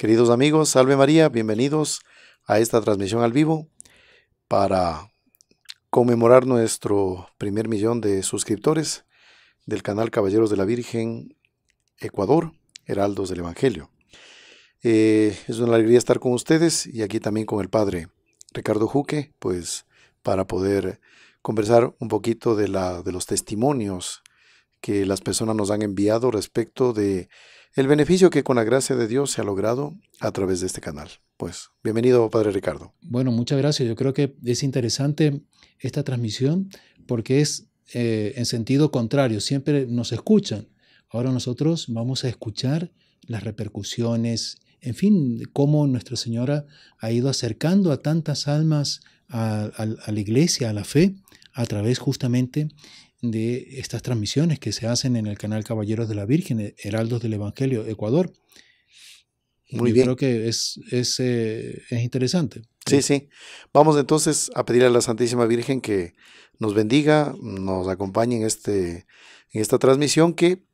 Queridos amigos, salve María, bienvenidos a esta transmisión al vivo para conmemorar nuestro primer millón de suscriptores del canal Caballeros de la Virgen Ecuador, Heraldos del Evangelio. Eh, es una alegría estar con ustedes y aquí también con el padre Ricardo Juque, pues para poder conversar un poquito de, la, de los testimonios que las personas nos han enviado respecto de el beneficio que con la gracia de Dios se ha logrado a través de este canal. Pues bienvenido, Padre Ricardo. Bueno, muchas gracias. Yo creo que es interesante esta transmisión porque es eh, en sentido contrario. Siempre nos escuchan. Ahora nosotros vamos a escuchar las repercusiones, en fin, cómo Nuestra Señora ha ido acercando a tantas almas a, a la iglesia, a la fe, a través justamente de estas transmisiones que se hacen en el canal Caballeros de la Virgen, eh, Heraldos del Evangelio, Ecuador. Muy bien. creo que es, eh, es, interesante. Sí, sí. Vamos entonces a pedir a la Santísima Virgen que nos bendiga, nos acompañe en, este, en esta transmisión que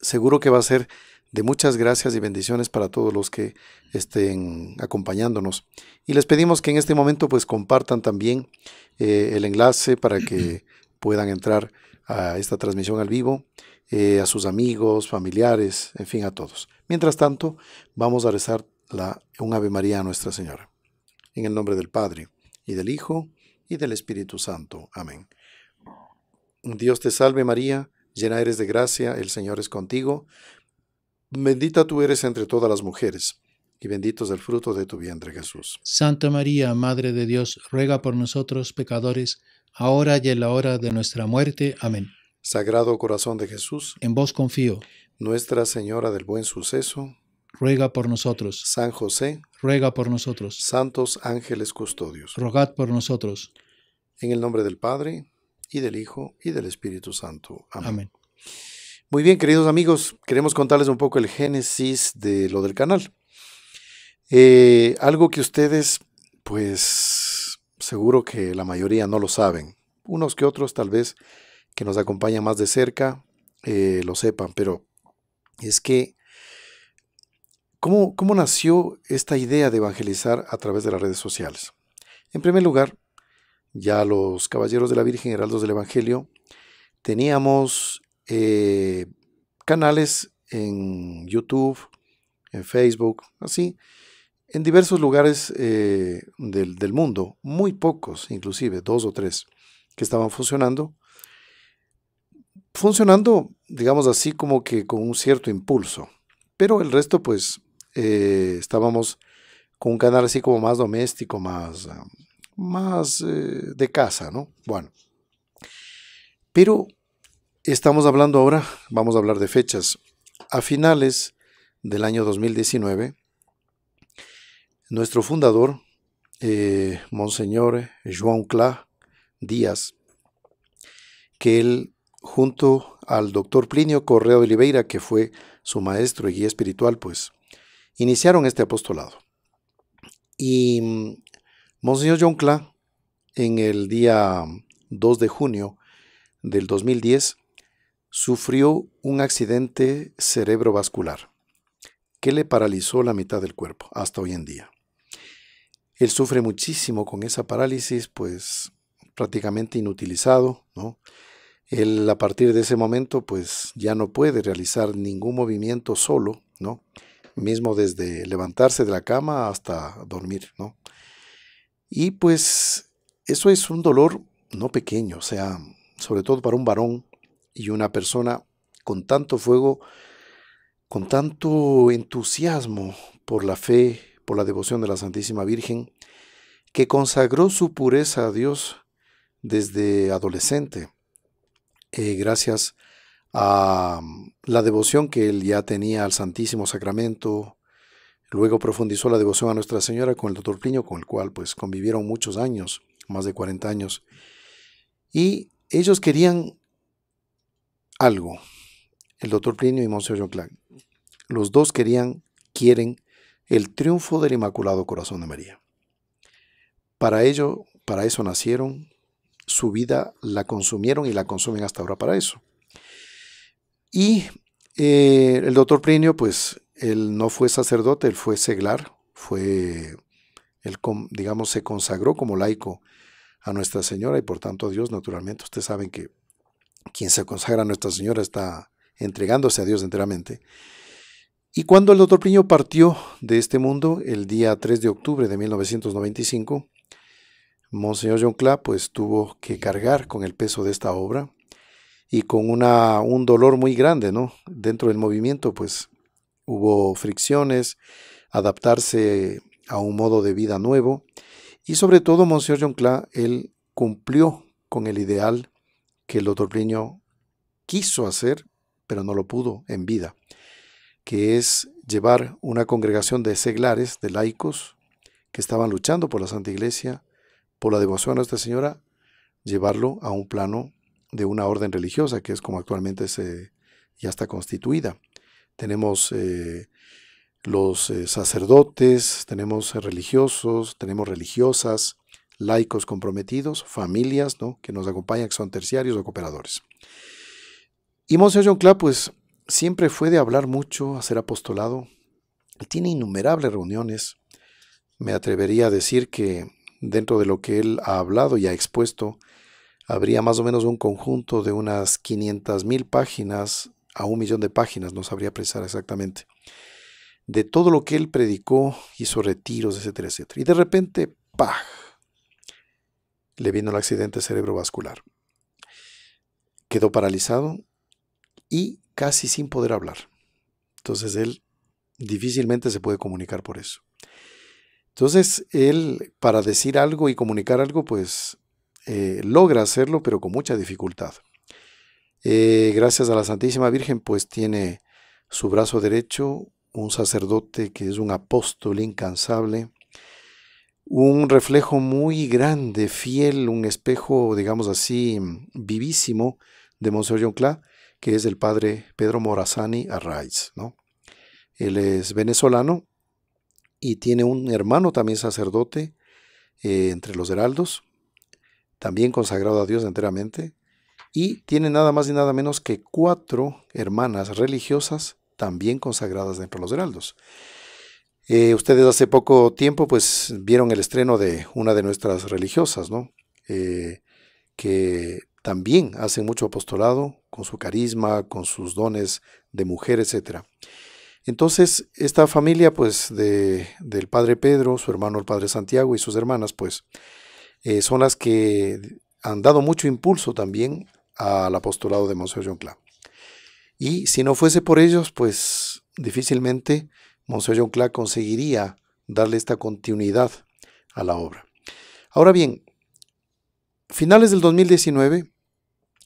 seguro que va a ser de muchas gracias y bendiciones para todos los que estén acompañándonos. Y les pedimos que en este momento pues compartan también eh, el enlace para que puedan entrar a esta transmisión al vivo, eh, a sus amigos, familiares, en fin, a todos. Mientras tanto, vamos a rezar la, un Ave María a Nuestra Señora. En el nombre del Padre, y del Hijo, y del Espíritu Santo. Amén. Dios te salve María, llena eres de gracia, el Señor es contigo. Bendita tú eres entre todas las mujeres, y bendito es el fruto de tu vientre Jesús. Santa María, Madre de Dios, ruega por nosotros pecadores, ahora y en la hora de nuestra muerte. Amén. Sagrado Corazón de Jesús, en vos confío. Nuestra Señora del Buen Suceso, ruega por nosotros. San José, ruega por nosotros. Santos ángeles custodios, rogad por nosotros. En el nombre del Padre, y del Hijo, y del Espíritu Santo. Amén. Amén. Muy bien, queridos amigos, queremos contarles un poco el génesis de lo del canal. Eh, algo que ustedes, pues, seguro que la mayoría no lo saben. Unos que otros tal vez que nos acompañan más de cerca eh, lo sepan, pero es que ¿cómo, ¿cómo nació esta idea de evangelizar a través de las redes sociales? En primer lugar, ya los caballeros de la Virgen, heraldos del Evangelio, teníamos eh, canales en YouTube, en Facebook, así, en diversos lugares eh, del, mundo, muy pocos inclusive, dos o tres, que estaban funcionando, funcionando, digamos así, como que con un cierto impulso, pero el resto pues eh, estábamos con un canal así como más doméstico, más, ah, más eh, de casa, ¿no? Bueno, pero estamos hablando ahora, vamos a hablar de fechas, a finales del año 2019, nuestro fundador, eh, Monseñor João Clá Díaz, que él, junto al doctor Plinio Correa de Oliveira, que fue su maestro y guía espiritual, pues, iniciaron este apostolado. Y mm, Monseñor John Clá, en el día 2 de junio del 2010, sufrió un accidente cerebrovascular que le paralizó la mitad del cuerpo hasta hoy en día. Él sufre muchísimo con esa parálisis, pues prácticamente inutilizado, ¿no? Él a partir de ese momento, pues ya no puede realizar ningún movimiento solo, ¿no? Mismo desde levantarse de la cama hasta dormir, ¿no? Y pues eso es un dolor no pequeño, o sea, sobre todo para un varón y una persona con tanto fuego, con tanto entusiasmo por la fe, por la devoción de la Santísima Virgen, que consagró su pureza a Dios desde adolescente, eh, gracias a mm, la devoción que él ya tenía al Santísimo Sacramento, luego profundizó la devoción a Nuestra Señora con el doctor Plinio, con el cual pues convivieron muchos años, más de 40 años, y ellos querían algo, el doctor Plinio y Monseñor John Clark. Los dos querían, quieren el triunfo del Inmaculado Corazón de María. Para ello, para eso nacieron, su vida la consumieron y la consumen hasta ahora para eso. Y eh, el doctor Plinio, pues, él no fue sacerdote, él fue seglar, fue, él, digamos, se consagró como laico a Nuestra Señora y por tanto a Dios, naturalmente. Ustedes saben que quien se consagra a Nuestra Señora está entregándose a Dios enteramente. Y cuando el doctor Priño partió de este mundo el día 3 de octubre de 1995, Monseñor John pues tuvo que cargar con el peso de esta obra y con un dolor muy grande, ¿no? Dentro del movimiento pues hubo fricciones, adaptarse a un modo de vida nuevo y sobre todo Monseñor John él cumplió con el ideal que el doctor Priño quiso hacer, pero no lo pudo en vida que es llevar una congregación de seglares, de laicos, que estaban luchando por la Santa Iglesia, por la devoción a Nuestra Señora, llevarlo a un plano de una orden religiosa, que es como actualmente se, ya está constituida. Tenemos eh, los eh, sacerdotes, tenemos religiosos, tenemos religiosas, laicos comprometidos, familias que nos acompañan, que son terciarios o cooperadores. Y Monseñor John pues siempre fue de hablar mucho, hacer apostolado. tiene innumerables reuniones. Me atrevería a decir que dentro de lo que él ha hablado y ha expuesto, habría más o menos un conjunto de unas 500 mil páginas a un millón de páginas, no sabría precisar exactamente, de todo lo que él predicó, hizo retiros, etcétera, etcétera. Y de repente, ¡pah! Le vino el accidente cerebrovascular. Quedó paralizado y casi sin poder hablar. Entonces él difícilmente se puede comunicar por eso. Entonces él, para decir algo y comunicar algo, pues eh, logra hacerlo, pero con mucha dificultad. Eh, gracias a la Santísima Virgen, pues tiene su brazo derecho un sacerdote que es un apóstol incansable, un reflejo muy grande, fiel, un espejo, digamos así, vivísimo de Monseñor Clá, que es el padre Pedro Morazani Arraiz. ¿no? Él es venezolano y tiene un hermano también sacerdote eh, entre los heraldos, también consagrado a Dios enteramente, y tiene nada más y nada menos que cuatro hermanas religiosas también consagradas dentro de los heraldos. Eh, ustedes hace poco tiempo pues vieron el estreno de una de nuestras religiosas, ¿no? Eh, que también hace mucho apostolado, con su carisma, con sus dones de mujer, etc. Entonces, esta familia, pues, del padre Pedro, su hermano el padre Santiago y sus hermanas, pues, eh, son las que han dado mucho impulso también al apostolado de Monseñor John Clark. Y si no fuese por ellos, pues difícilmente Monseñor John Clark conseguiría darle esta continuidad a la obra. Ahora bien, finales del 2019,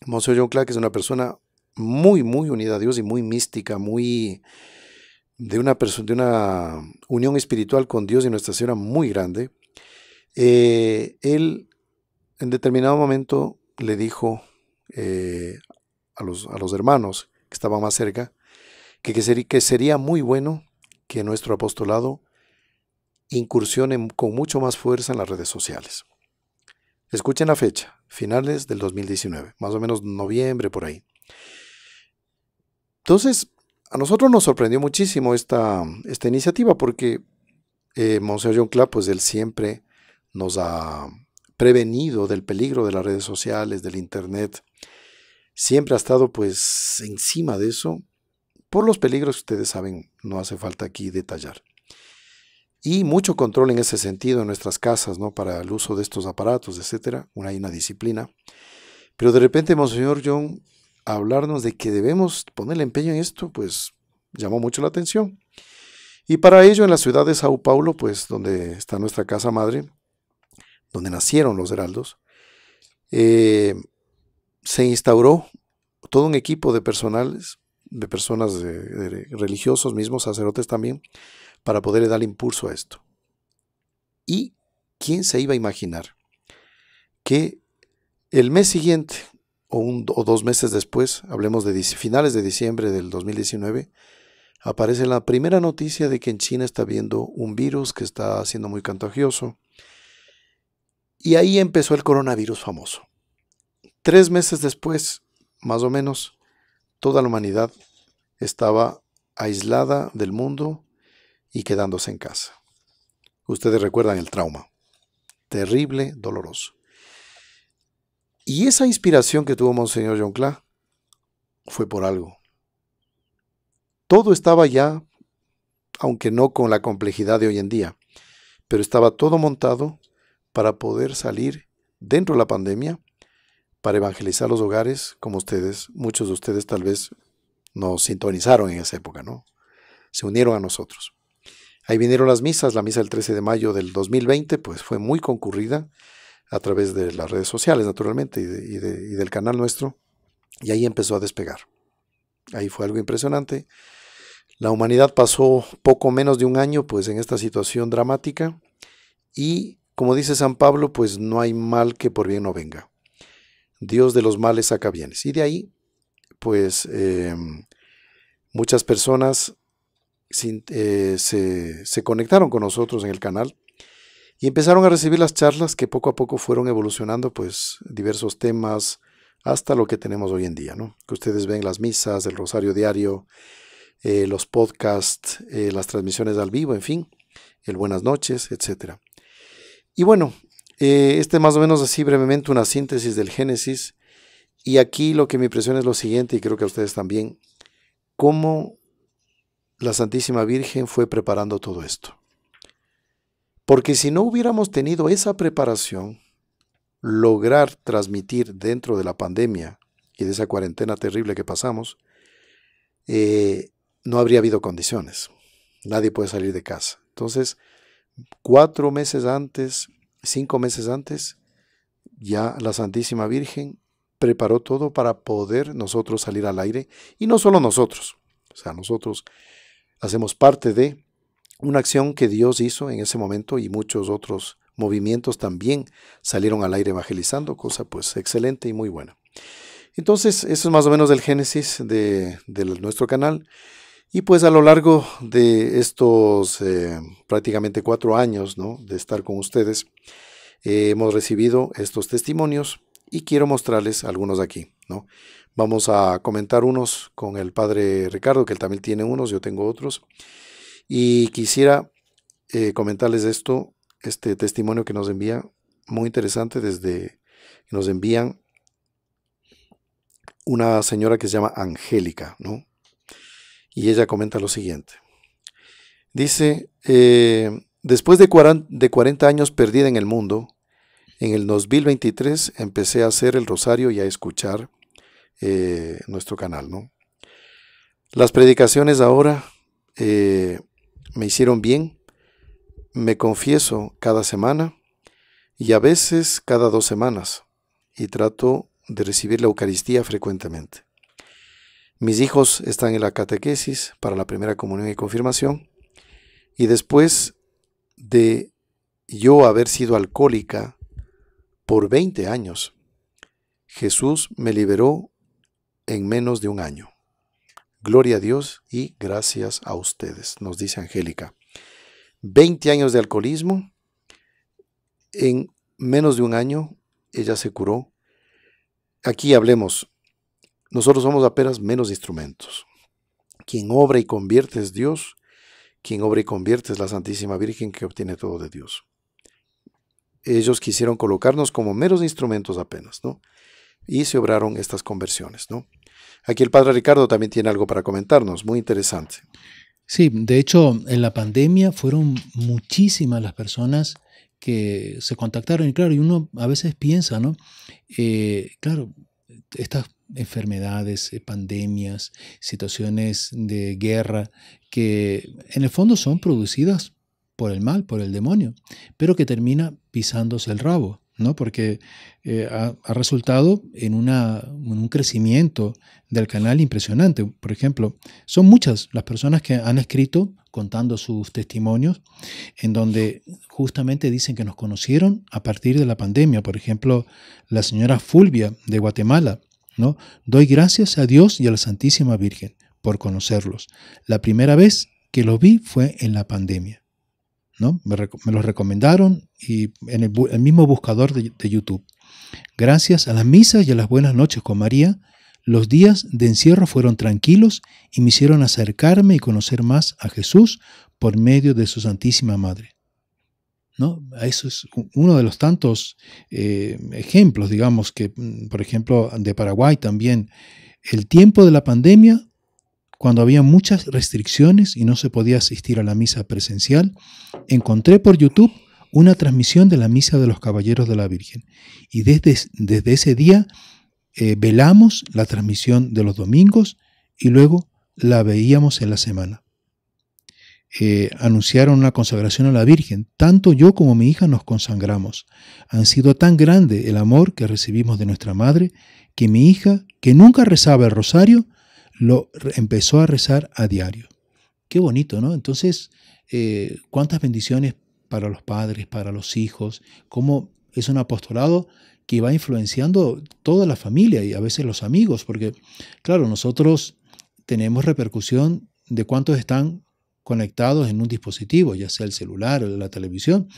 Monseñor John Clark es una persona muy, muy unida a Dios y muy mística, muy de una, de una unión espiritual con Dios y Nuestra Señora muy grande. Eh, él en determinado momento le dijo eh, a, los, a, los, hermanos que estaban más cerca que, que sería muy bueno que nuestro apostolado incursione con mucho más fuerza en las redes sociales. Escuchen la fecha, finales del 2019, más o menos noviembre por ahí. Entonces, a nosotros nos sorprendió muchísimo esta, esta iniciativa porque eh, John Clapp, pues él siempre nos ha prevenido del peligro de las redes sociales, del Internet. Siempre ha estado pues encima de eso. Por los peligros que ustedes saben, no hace falta aquí detallar y mucho control en ese sentido en nuestras casas, ¿no? Para el uso de estos aparatos, etcétera. Una hay una disciplina. Pero de repente, Monseñor John, hablarnos de que debemos ponerle empeño en esto, pues llamó mucho la atención. Y para ello, en la ciudad de Sao Paulo, pues donde está nuestra casa madre, donde nacieron los heraldos, eh, se instauró todo un equipo de personales, de personas religiosos, mismos sacerdotes también, para poder dar impulso a esto. ¿Y quién se iba a imaginar que el mes siguiente o, o dos meses después, hablemos de finales de diciembre del 2019, aparece la primera noticia de que en China está habiendo un virus que está siendo muy contagioso. Y ahí empezó el coronavirus famoso. Tres meses después, más o menos, toda la humanidad estaba aislada del mundo y quedándose en casa. Ustedes recuerdan el trauma. Terrible, doloroso. Y esa inspiración que tuvo Monseñor John fue por algo. Todo estaba ya, aunque no con la complejidad de hoy en día, pero estaba todo montado para poder salir dentro de la pandemia, para evangelizar los hogares, como ustedes, muchos de ustedes tal vez nos sintonizaron en esa época, ¿no? Se unieron a nosotros. Ahí vinieron las misas, la misa del 13 de mayo del 2020, pues fue muy concurrida a través de las redes sociales, naturalmente, y, del canal nuestro, y ahí empezó a despegar. Ahí fue algo impresionante. La humanidad pasó poco menos de un año, pues, en esta situación dramática, y como dice San Pablo, pues no hay mal que por bien no venga. Dios de los males saca bienes. Y de ahí, pues, em, muchas personas eh, se, conectaron con nosotros en el canal y empezaron a recibir las charlas que poco a poco fueron evolucionando, pues diversos temas hasta lo que tenemos hoy en día, ¿no? Que ustedes ven las misas, el rosario diario, eh, los podcasts, eh, las transmisiones al vivo, en fin, el buenas noches, etc. Y bueno, este más o menos así brevemente una síntesis del Génesis. Y aquí lo que me impresiona es lo siguiente, y creo que a ustedes también, cómo la Santísima Virgen fue preparando todo esto. Porque si no hubiéramos tenido esa preparación, lograr transmitir dentro de la pandemia y de esa cuarentena terrible que pasamos, eh, no habría habido condiciones. Nadie puede salir de casa. Entonces, cuatro meses antes, cinco meses antes, ya la Santísima Virgen preparó todo para poder nosotros salir al aire. Y no solo nosotros. O sea, nosotros hacemos parte de una acción que Dios hizo en ese momento y muchos otros movimientos también salieron al aire evangelizando, cosa pues excelente y muy buena. Entonces, eso es más o menos el génesis de, nuestro canal. Y pues a lo largo de estos eh, prácticamente cuatro años de estar con ustedes, eh, hemos recibido estos testimonios y quiero mostrarles algunos de aquí. ¿no? Vamos a comentar unos con el padre Ricardo, que él también tiene unos, yo tengo otros. Y quisiera eh, comentarles esto, este testimonio que nos envía, muy interesante, desde que nos envían una señora que se llama Angélica, Y ella comenta lo siguiente. Dice, eh, después de de 40 años perdida en el mundo, en el 2023 empecé a hacer el rosario y a escuchar eh, nuestro canal. ¿no? Las predicaciones ahora eh, me hicieron bien. Me confieso cada semana y a veces cada dos semanas y trato de recibir la Eucaristía frecuentemente. Mis hijos están en la catequesis para la primera comunión y confirmación y después de yo haber sido alcohólica por 20 años. Jesús me liberó en menos de un año. Gloria a Dios y gracias a ustedes, nos dice Angélica. 20 años de alcoholismo. En menos de un año ella se curó. Aquí hablemos. Nosotros somos apenas menos instrumentos. Quien obra y convierte es Dios. Quien obra y convierte es la Santísima Virgen que obtiene todo de Dios ellos quisieron colocarnos como meros instrumentos apenas, ¿no? Y se obraron estas conversiones, ¿no? Aquí el padre Ricardo también tiene algo para comentarnos, muy interesante. Sí, de hecho, en la pandemia fueron muchísimas las personas que se contactaron. Y claro, y uno a veces piensa, ¿no? Eh, claro, estas enfermedades, eh, pandemias, situaciones de guerra, que en el fondo son producidas por el mal, por el demonio, pero que termina pisándose el rabo, ¿no? porque eh, ha, resultado en, un crecimiento del canal impresionante. Por ejemplo, son muchas las personas que han escrito contando sus testimonios, en donde justamente dicen que nos conocieron a partir de la pandemia. Por ejemplo, la señora Fulvia de Guatemala, ¿no? Doy gracias a Dios y a la Santísima Virgen por conocerlos. La primera vez que los vi fue en la pandemia. Me, los recomendaron y en el, mismo buscador de, YouTube. Gracias a las misas y a las buenas noches con María, los días de encierro fueron tranquilos y me hicieron acercarme y conocer más a Jesús por medio de su Santísima Madre. ¿No? Eso es uno de los tantos eh, ejemplos, digamos, que, mm, por ejemplo, de Paraguay también. El tiempo de la pandemia cuando había muchas restricciones y no se podía asistir a la misa presencial, encontré por YouTube una transmisión de la Misa de los Caballeros de la Virgen. Y desde, desde ese día eh, velamos la transmisión de los domingos y luego la veíamos en la semana. Eh, anunciaron una consagración a la Virgen. Tanto yo como mi hija nos consagramos. Han sido tan grande el amor que recibimos de nuestra madre que mi hija, que nunca rezaba el rosario, lo empezó a rezar a diario. Qué bonito, ¿no? Entonces, eh, cuántas bendiciones para los padres, para los hijos, cómo es un apostolado que va influenciando toda la familia y a veces los amigos, porque claro, nosotros tenemos repercusión de cuántos están conectados en un dispositivo, ya sea el celular o la televisión,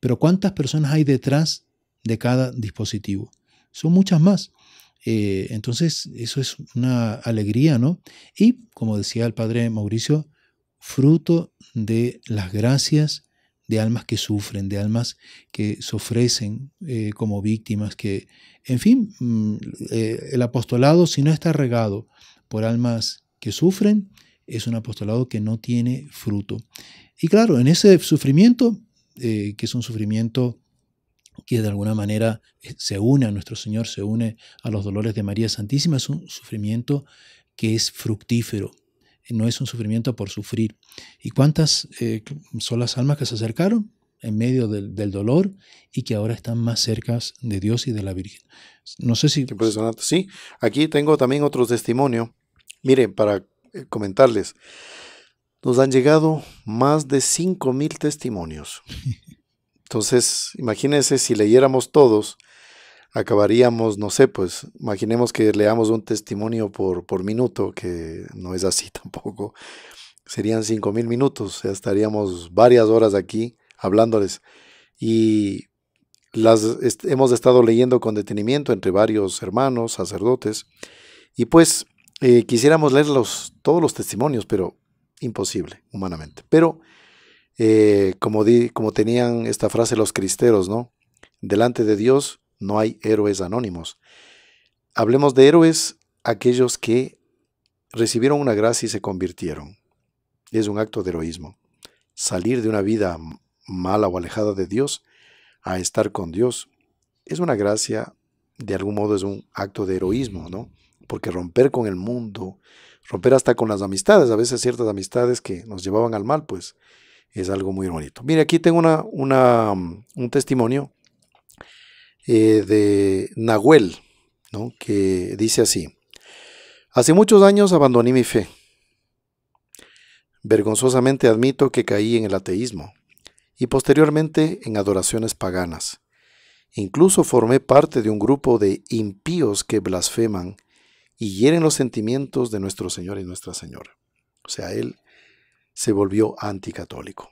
pero cuántas personas hay detrás de cada dispositivo. Son muchas más. Eh, entonces, eso es una alegría, ¿no? Y, como decía el padre Mauricio, fruto de las gracias de almas que sufren, de almas que se ofrecen eh, como víctimas, que, en fin, mm, eh, el apostolado, si no está regado por almas que sufren, es un apostolado que no tiene fruto. Y claro, en ese sufrimiento, que es un sufrimiento que de alguna manera eh, se une a nuestro Señor, se une a los dolores de María Santísima, es un sufrimiento que es fructífero, no es un sufrimiento por sufrir. ¿Y cuántas eh, son las almas que se acercaron en medio del, dolor y que ahora están más cerca de Dios y de la Virgen? No sé si... Sí, pues, aquí tengo también otro testimonio. Miren, para eh, comentarles, nos han llegado más de 5.000 testimonios. Entonces, imagínense si leyéramos todos, acabaríamos, no sé, pues imaginemos que leamos un testimonio por, por minuto, que no es así tampoco. Serían 5.000 minutos, estaríamos varias horas aquí hablándoles. Y las hemos estado leyendo con detenimiento entre varios hermanos, sacerdotes, y pues eh, quisiéramos leer todos los testimonios, pero imposible humanamente. Pero eh, como, como tenían esta frase los cristeros, ¿no? Delante de Dios no hay héroes anónimos. Hablemos de héroes, aquellos que recibieron una gracia y se convirtieron. Es un acto de heroísmo. Salir de una vida mala o alejada de Dios a estar con Dios es una gracia, de algún modo es un acto de heroísmo, ¿no? Porque romper con el mundo, romper hasta con las amistades, a veces ciertas amistades que nos llevaban al mal, pues es algo muy bonito. Mire, aquí tengo una, mm, un testimonio eh, de Nahuel, ¿no? que dice así, hace muchos años abandoné mi fe. Vergonzosamente admito que caí en el ateísmo y posteriormente en adoraciones paganas. Incluso formé parte de un grupo de impíos que blasfeman y hieren los sentimientos de nuestro Señor y nuestra Señora. O sea, él se volvió anticatólico.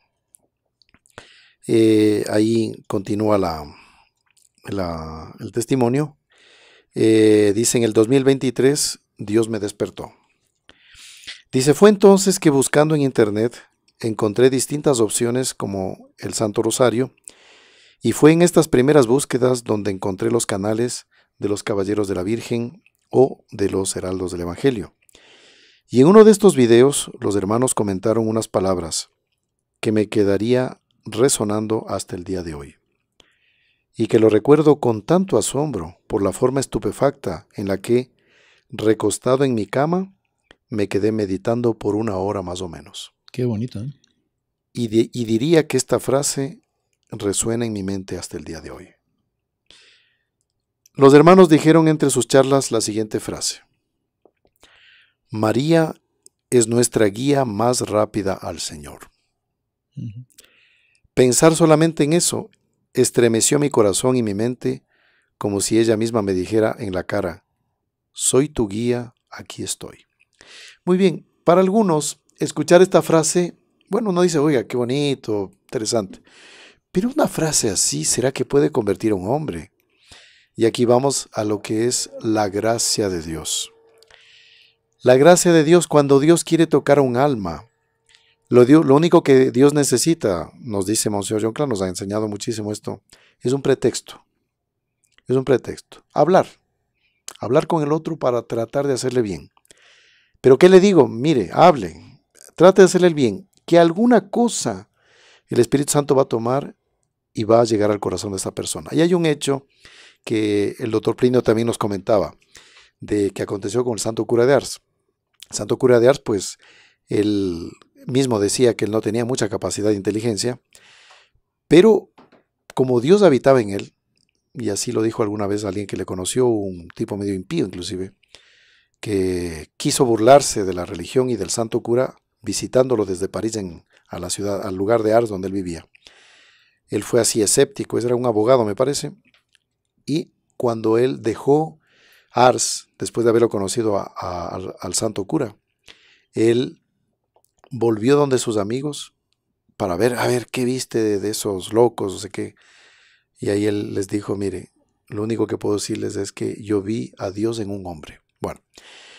Eh, ahí continúa la, el testimonio. Eh, dice, en el 2023 Dios me despertó. Dice, fue entonces que buscando en Internet encontré distintas opciones como el Santo Rosario y fue en estas primeras búsquedas donde encontré los canales de los Caballeros de la Virgen o de los Heraldos del Evangelio. Y en uno de estos videos los hermanos comentaron unas palabras que me quedaría resonando hasta el día de hoy, y que lo recuerdo con tanto asombro por la forma estupefacta en la que, recostado en mi cama, me quedé meditando por una hora más o menos. Qué bonito. ¿eh? y diría que esta frase resuena en mi mente hasta el día de hoy. Los hermanos dijeron entre sus charlas la siguiente frase. María es nuestra guía más rápida al Señor. Pensar solamente en eso estremeció mi corazón y mi mente como si ella misma me dijera en la cara, soy tu guía, aquí estoy. Muy bien, para algunos, escuchar esta frase, bueno, uno dice, oiga, qué bonito, interesante, pero una frase así, ¿será que puede convertir a un hombre? Y aquí vamos a lo que es la gracia de Dios. La gracia de Dios cuando Dios quiere tocar un alma. Lo, único que Dios necesita, nos dice Monseñor John nos ha enseñado muchísimo esto, es un pretexto. Es un pretexto. Hablar. Hablar con el otro para tratar de hacerle bien. Pero ¿qué le digo? Mire, hable. Trate de hacerle el bien. Que alguna cosa el Espíritu Santo va a tomar y va a llegar al corazón de esa persona. Y hay un hecho que el doctor Plinio también nos comentaba, de que aconteció con el santo cura de Ars. Santo Cura de Ars, pues él mismo decía que él no tenía mucha capacidad de inteligencia, pero como Dios habitaba en él, y así lo dijo alguna vez alguien que le conoció, un tipo medio impío inclusive, que quiso burlarse de la religión y del santo cura visitándolo desde París en, a la ciudad, al lugar de Ars donde él vivía. Él fue así escéptico, era un abogado me parece, y cuando él dejó Ars después de haberlo conocido al, santo cura, él volvió donde sus amigos para ver, a ver, ¿qué viste de, esos locos? O sé qué. Y ahí él les dijo, mire, lo único que puedo decirles es que yo vi a Dios en un hombre. Bueno,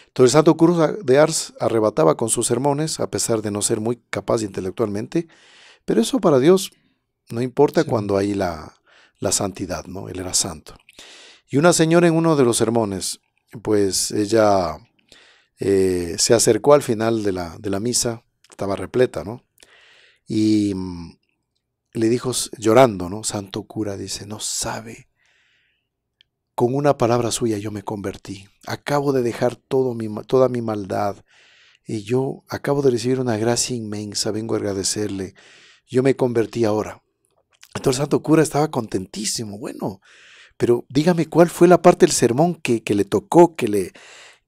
entonces Santo cura de Ars arrebataba con sus sermones, a pesar de no ser muy capaz intelectualmente, pero eso para Dios no importa cuando hay la, la, santidad, ¿no? Él era santo. Y una señora en uno de los sermones pues ella eh, se acercó al final de la, de la misa, estaba repleta, ¿no? Y mm, le dijo llorando, ¿no? Santo cura dice, no sabe. Con una palabra suya yo me convertí. Acabo de dejar todo mi, toda mi maldad. Y yo acabo de recibir una gracia inmensa. Vengo a agradecerle. Yo me convertí ahora. Entonces el santo cura estaba contentísimo. Bueno, pero dígame cuál fue la parte del sermón que, le tocó, que le,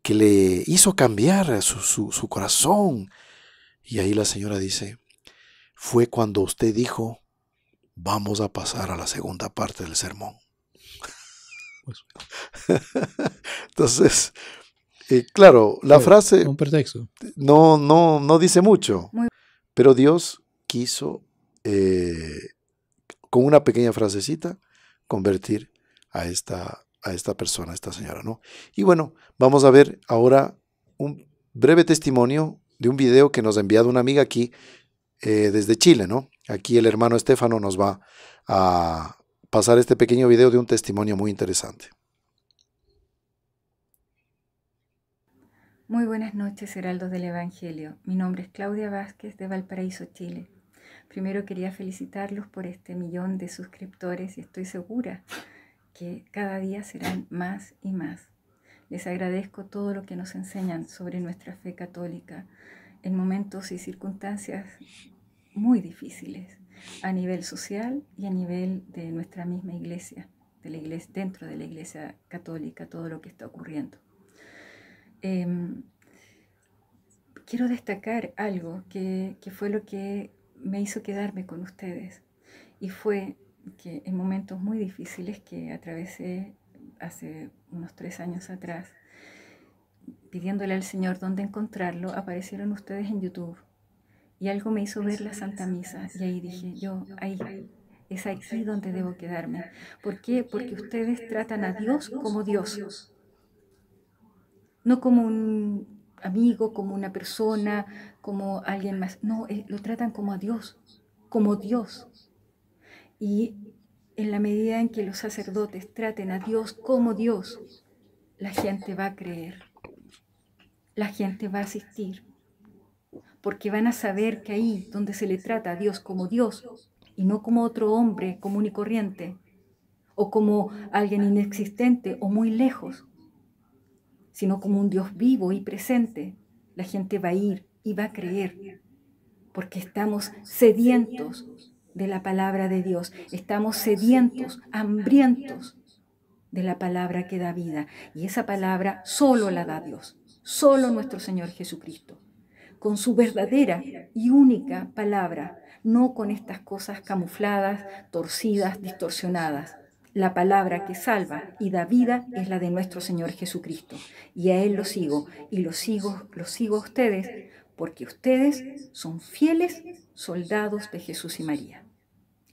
que le hizo cambiar su, corazón. Y ahí la señora dice, fue cuando usted dijo, vamos a pasar a la segunda parte del sermón. Pues. Entonces, eh, claro, la frase... Un No, no, no dice mucho. Pero Dios quiso, eh, con una pequeña frasecita, convertir a esta, a esta persona, a esta señora, ¿no? Y bueno, vamos a ver ahora un breve testimonio de un video que nos ha enviado una amiga aquí eh, desde Chile, ¿no? Aquí el hermano Estefano nos va a pasar este pequeño video de un testimonio muy interesante. Muy buenas noches, Heraldos del Evangelio. Mi nombre es Claudia Vázquez de Valparaíso, Chile. Primero quería felicitarlos por este millón de suscriptores y estoy segura que cada día serán más y más. Les agradezco todo lo que nos enseñan sobre nuestra fe católica en momentos y circunstancias muy difíciles a nivel social y a nivel de nuestra misma iglesia, de la iglesia dentro de la iglesia católica, todo lo que está ocurriendo. Em, quiero destacar algo que, que fue lo que me hizo quedarme con ustedes y fue que en momentos muy difíciles que atravesé hace unos tres años atrás, pidiéndole al Señor dónde encontrarlo, aparecieron ustedes en YouTube. Y algo me hizo ver la Santa Misa y ahí dije, yo, ahí, es aquí donde debo quedarme. ¿Por qué? Porque ustedes tratan a Dios como Dios, no como un amigo, como una persona, como alguien más. No, eh, lo tratan como a Dios, como Dios. Y en la medida en que los sacerdotes traten a Dios como Dios, la gente va a creer, la gente va a asistir, porque van a saber que ahí donde se le trata a Dios como Dios y no como otro hombre común y corriente, o como alguien inexistente o muy lejos, sino como un Dios vivo y presente, la gente va a ir y va a creer, porque estamos sedientos de la palabra de Dios. Estamos sedientos, hambrientos de la palabra que da vida. Y esa palabra solo la da Dios, solo nuestro Señor Jesucristo, con su verdadera y única palabra, no con estas cosas camufladas, torcidas, distorsionadas. La palabra que salva y da vida es la de nuestro Señor Jesucristo. Y a Él lo sigo, y lo sigo, lo sigo a ustedes, porque ustedes son fieles soldados de Jesús y María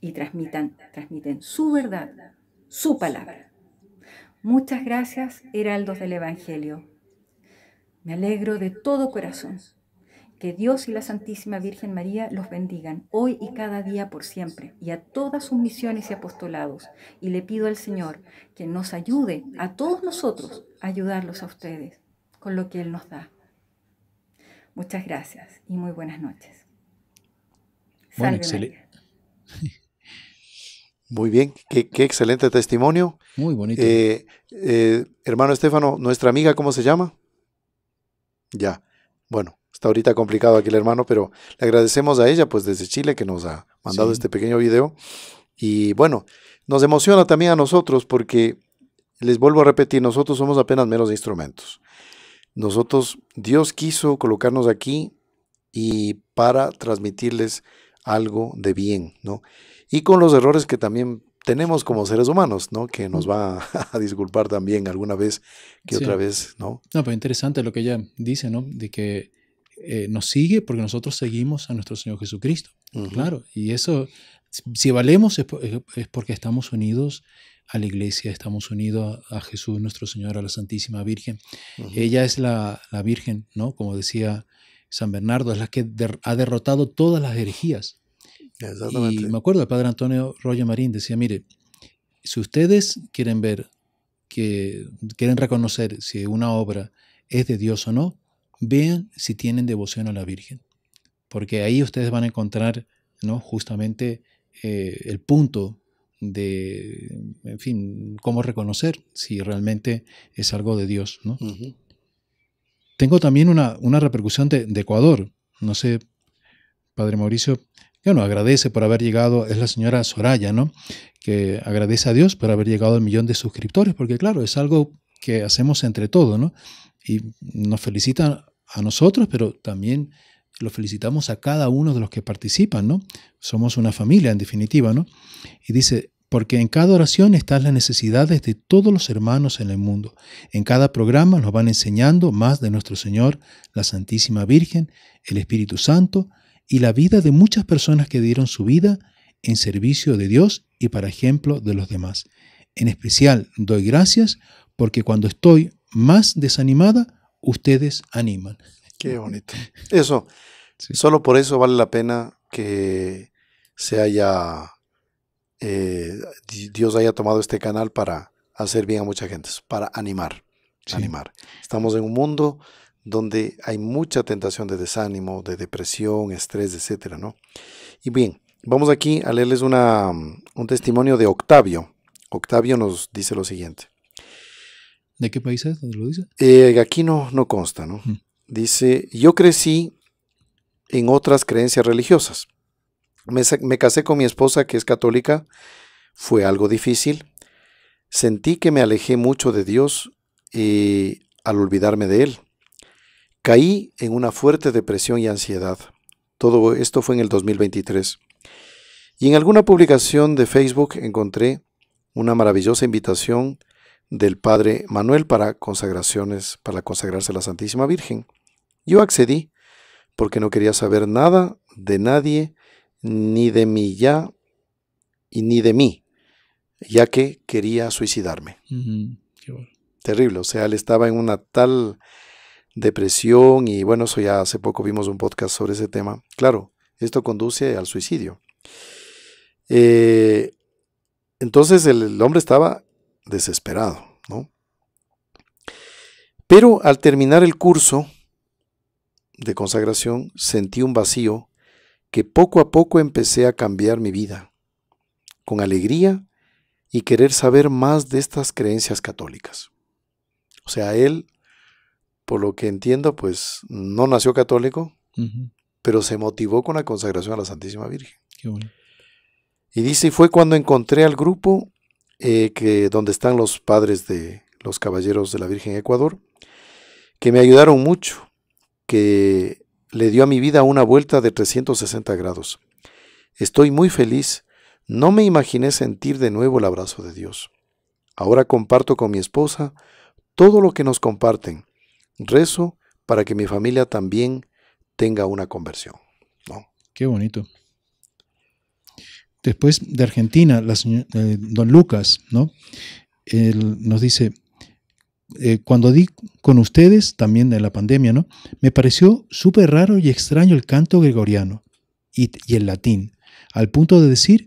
y transmitan, transmiten su verdad, su palabra. Muchas gracias, heraldos del Evangelio. Me alegro de todo corazón. Que Dios y la Santísima Virgen María los bendigan hoy y cada día por siempre y a todas sus misiones y apostolados. Y le pido al Señor que nos ayude a todos nosotros a ayudarlos a ustedes con lo que Él nos da. Muchas gracias y muy buenas noches. Muy bien, qué, excelente testimonio. Muy bonito. Eh, eh, hermano Estefano, ¿nuestra amiga cómo se llama? Ya, bueno, está ahorita complicado aquí el hermano, pero le agradecemos a ella, pues desde Chile, que nos ha mandado este pequeño video. Y bueno, nos emociona también a nosotros porque, les vuelvo a repetir, nosotros somos apenas meros instrumentos. Nosotros, Dios quiso colocarnos aquí y para transmitirles algo de bien, ¿no? y con los errores que también tenemos como seres humanos, ¿no? Que nos mm. va a, disculpar también alguna vez que otra vez, ¿no? No, pero interesante lo que ella dice, ¿no? De que eh, nos sigue porque nosotros seguimos a nuestro Señor Jesucristo. Claro, y eso, si valemos es, porque estamos unidos a la iglesia, estamos unidos a, Jesús nuestro Señor, a la Santísima Virgen. Ella es la, Virgen, ¿no? Como decía San Bernardo, es la que ha derrotado todas las herejías. Y me acuerdo, el padre Antonio Royo Marín decía, mire, si ustedes quieren ver, que quieren reconocer si una obra es de Dios o no, vean si tienen devoción a la Virgen, porque ahí ustedes van a encontrar ¿no? justamente eh, el punto de, en fin, cómo reconocer si realmente es algo de Dios. ¿no? Tengo también una, repercusión de, de, Ecuador. No sé, Padre Mauricio, bueno, agradece por haber llegado, es la señora Soraya, ¿no? Que agradece a Dios por haber llegado al millón de suscriptores, porque claro, es algo que hacemos entre todos, ¿no? Y nos felicitan a nosotros, pero también lo felicitamos a cada uno de los que participan, ¿no? Somos una familia, en definitiva, ¿no? Y dice, porque en cada oración están las necesidades de todos los hermanos en el mundo. En cada programa nos van enseñando más de nuestro Señor, la Santísima Virgen, el Espíritu Santo, y la vida de muchas personas que dieron su vida en servicio de Dios y para ejemplo de los demás. En especial doy gracias porque cuando estoy más desanimada, ustedes animan. Qué bonito. Eso, solo por eso vale la pena que se haya, eh, Dios haya tomado este canal para hacer bien a mucha gente, para animar. Animar. Estamos en un mundo donde hay mucha tentación de desánimo, de depresión, estrés, etcétera, ¿no? Y bien, vamos aquí a leerles mm, un testimonio de Octavio. Octavio nos dice lo siguiente. ¿De qué país es donde lo dice? Eh, aquí no, no consta, ¿no? Mm. Dice, yo crecí en otras creencias religiosas. Me, casé con mi esposa que es católica, fue algo difícil. Sentí que me alejé mucho de Dios eh, al olvidarme de Él. Caí en una fuerte depresión y ansiedad. Todo esto fue en el 2023. Y en alguna publicación de Facebook encontré una maravillosa invitación del Padre Manuel para consagraciones, para consagrarse a la Santísima Virgen. Yo accedí porque no quería saber nada de nadie, ni de mí ya, y ni de mí, ya que quería suicidarme. Terrible, o sea, él estaba en una tal depresión y bueno, eso ya hace poco vimos un podcast sobre ese tema. Claro, esto conduce al suicidio. Eh, entonces el, el, hombre estaba desesperado, ¿no? Pero al terminar el curso de consagración sentí un vacío que poco a poco empecé a cambiar mi vida, con alegría y querer saber más de estas creencias católicas. O sea, él por lo que entiendo, pues no nació católico, pero se motivó con la consagración a la Santísima Virgen. Y dice, fue cuando encontré al grupo eh, que, donde están los padres de los caballeros de la Virgen Ecuador, que me ayudaron mucho, que le dio a mi vida una vuelta de 360 grados. Estoy muy feliz, no me imaginé sentir de nuevo el abrazo de Dios. Ahora comparto con mi esposa todo lo que nos comparten rezo para que mi familia también tenga una conversión. Qué bonito. Después de Argentina, eh, don Lucas ¿no? nos dice, eh, cuando di con ustedes, también en la pandemia, ¿no? me pareció súper raro y extraño el canto gregoriano y, y el latín, al punto de decir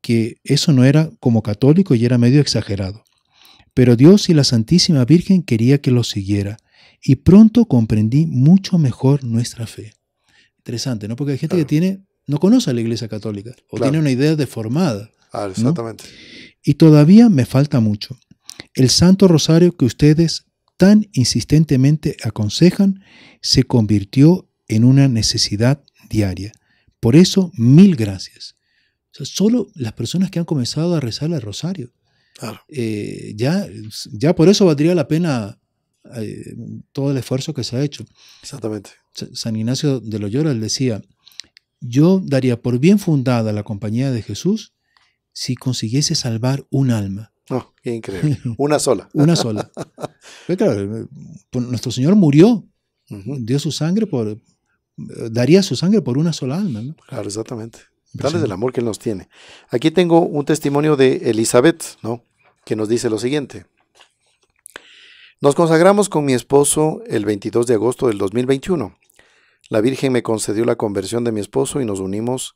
que eso no era como católico y era medio exagerado. Pero Dios y la Santísima Virgen quería que lo siguiera y pronto comprendí mucho mejor nuestra fe. Interesante, ¿no? Porque hay gente que tiene, no conoce a la Iglesia Católica o tiene una idea deformada. Ah, exactamente. Y todavía me falta mucho. El Santo Rosario que ustedes tan insistentemente aconsejan se convirtió en una necesidad diaria. Por eso, mil gracias. O solo las personas que han comenzado a rezar el rosario. Eh, ya, ya por eso valdría la pena todo el esfuerzo que se ha hecho. Exactamente. San Ignacio de Loyola decía, yo daría por bien fundada la compañía de Jesús si consiguiese salvar un alma. No, increíble. Una sola. Una sola. Pues eh, pues nuestro Señor murió, dio su sangre por, eh, daría su sangre por una sola alma. Claro, exactamente. Tal del amor que nos tiene. Aquí tengo un testimonio de Elizabeth, ¿no? Que nos dice lo siguiente. Nos consagramos con mi esposo el 22 de agosto del 2021. La Virgen me concedió la conversión de mi esposo y nos unimos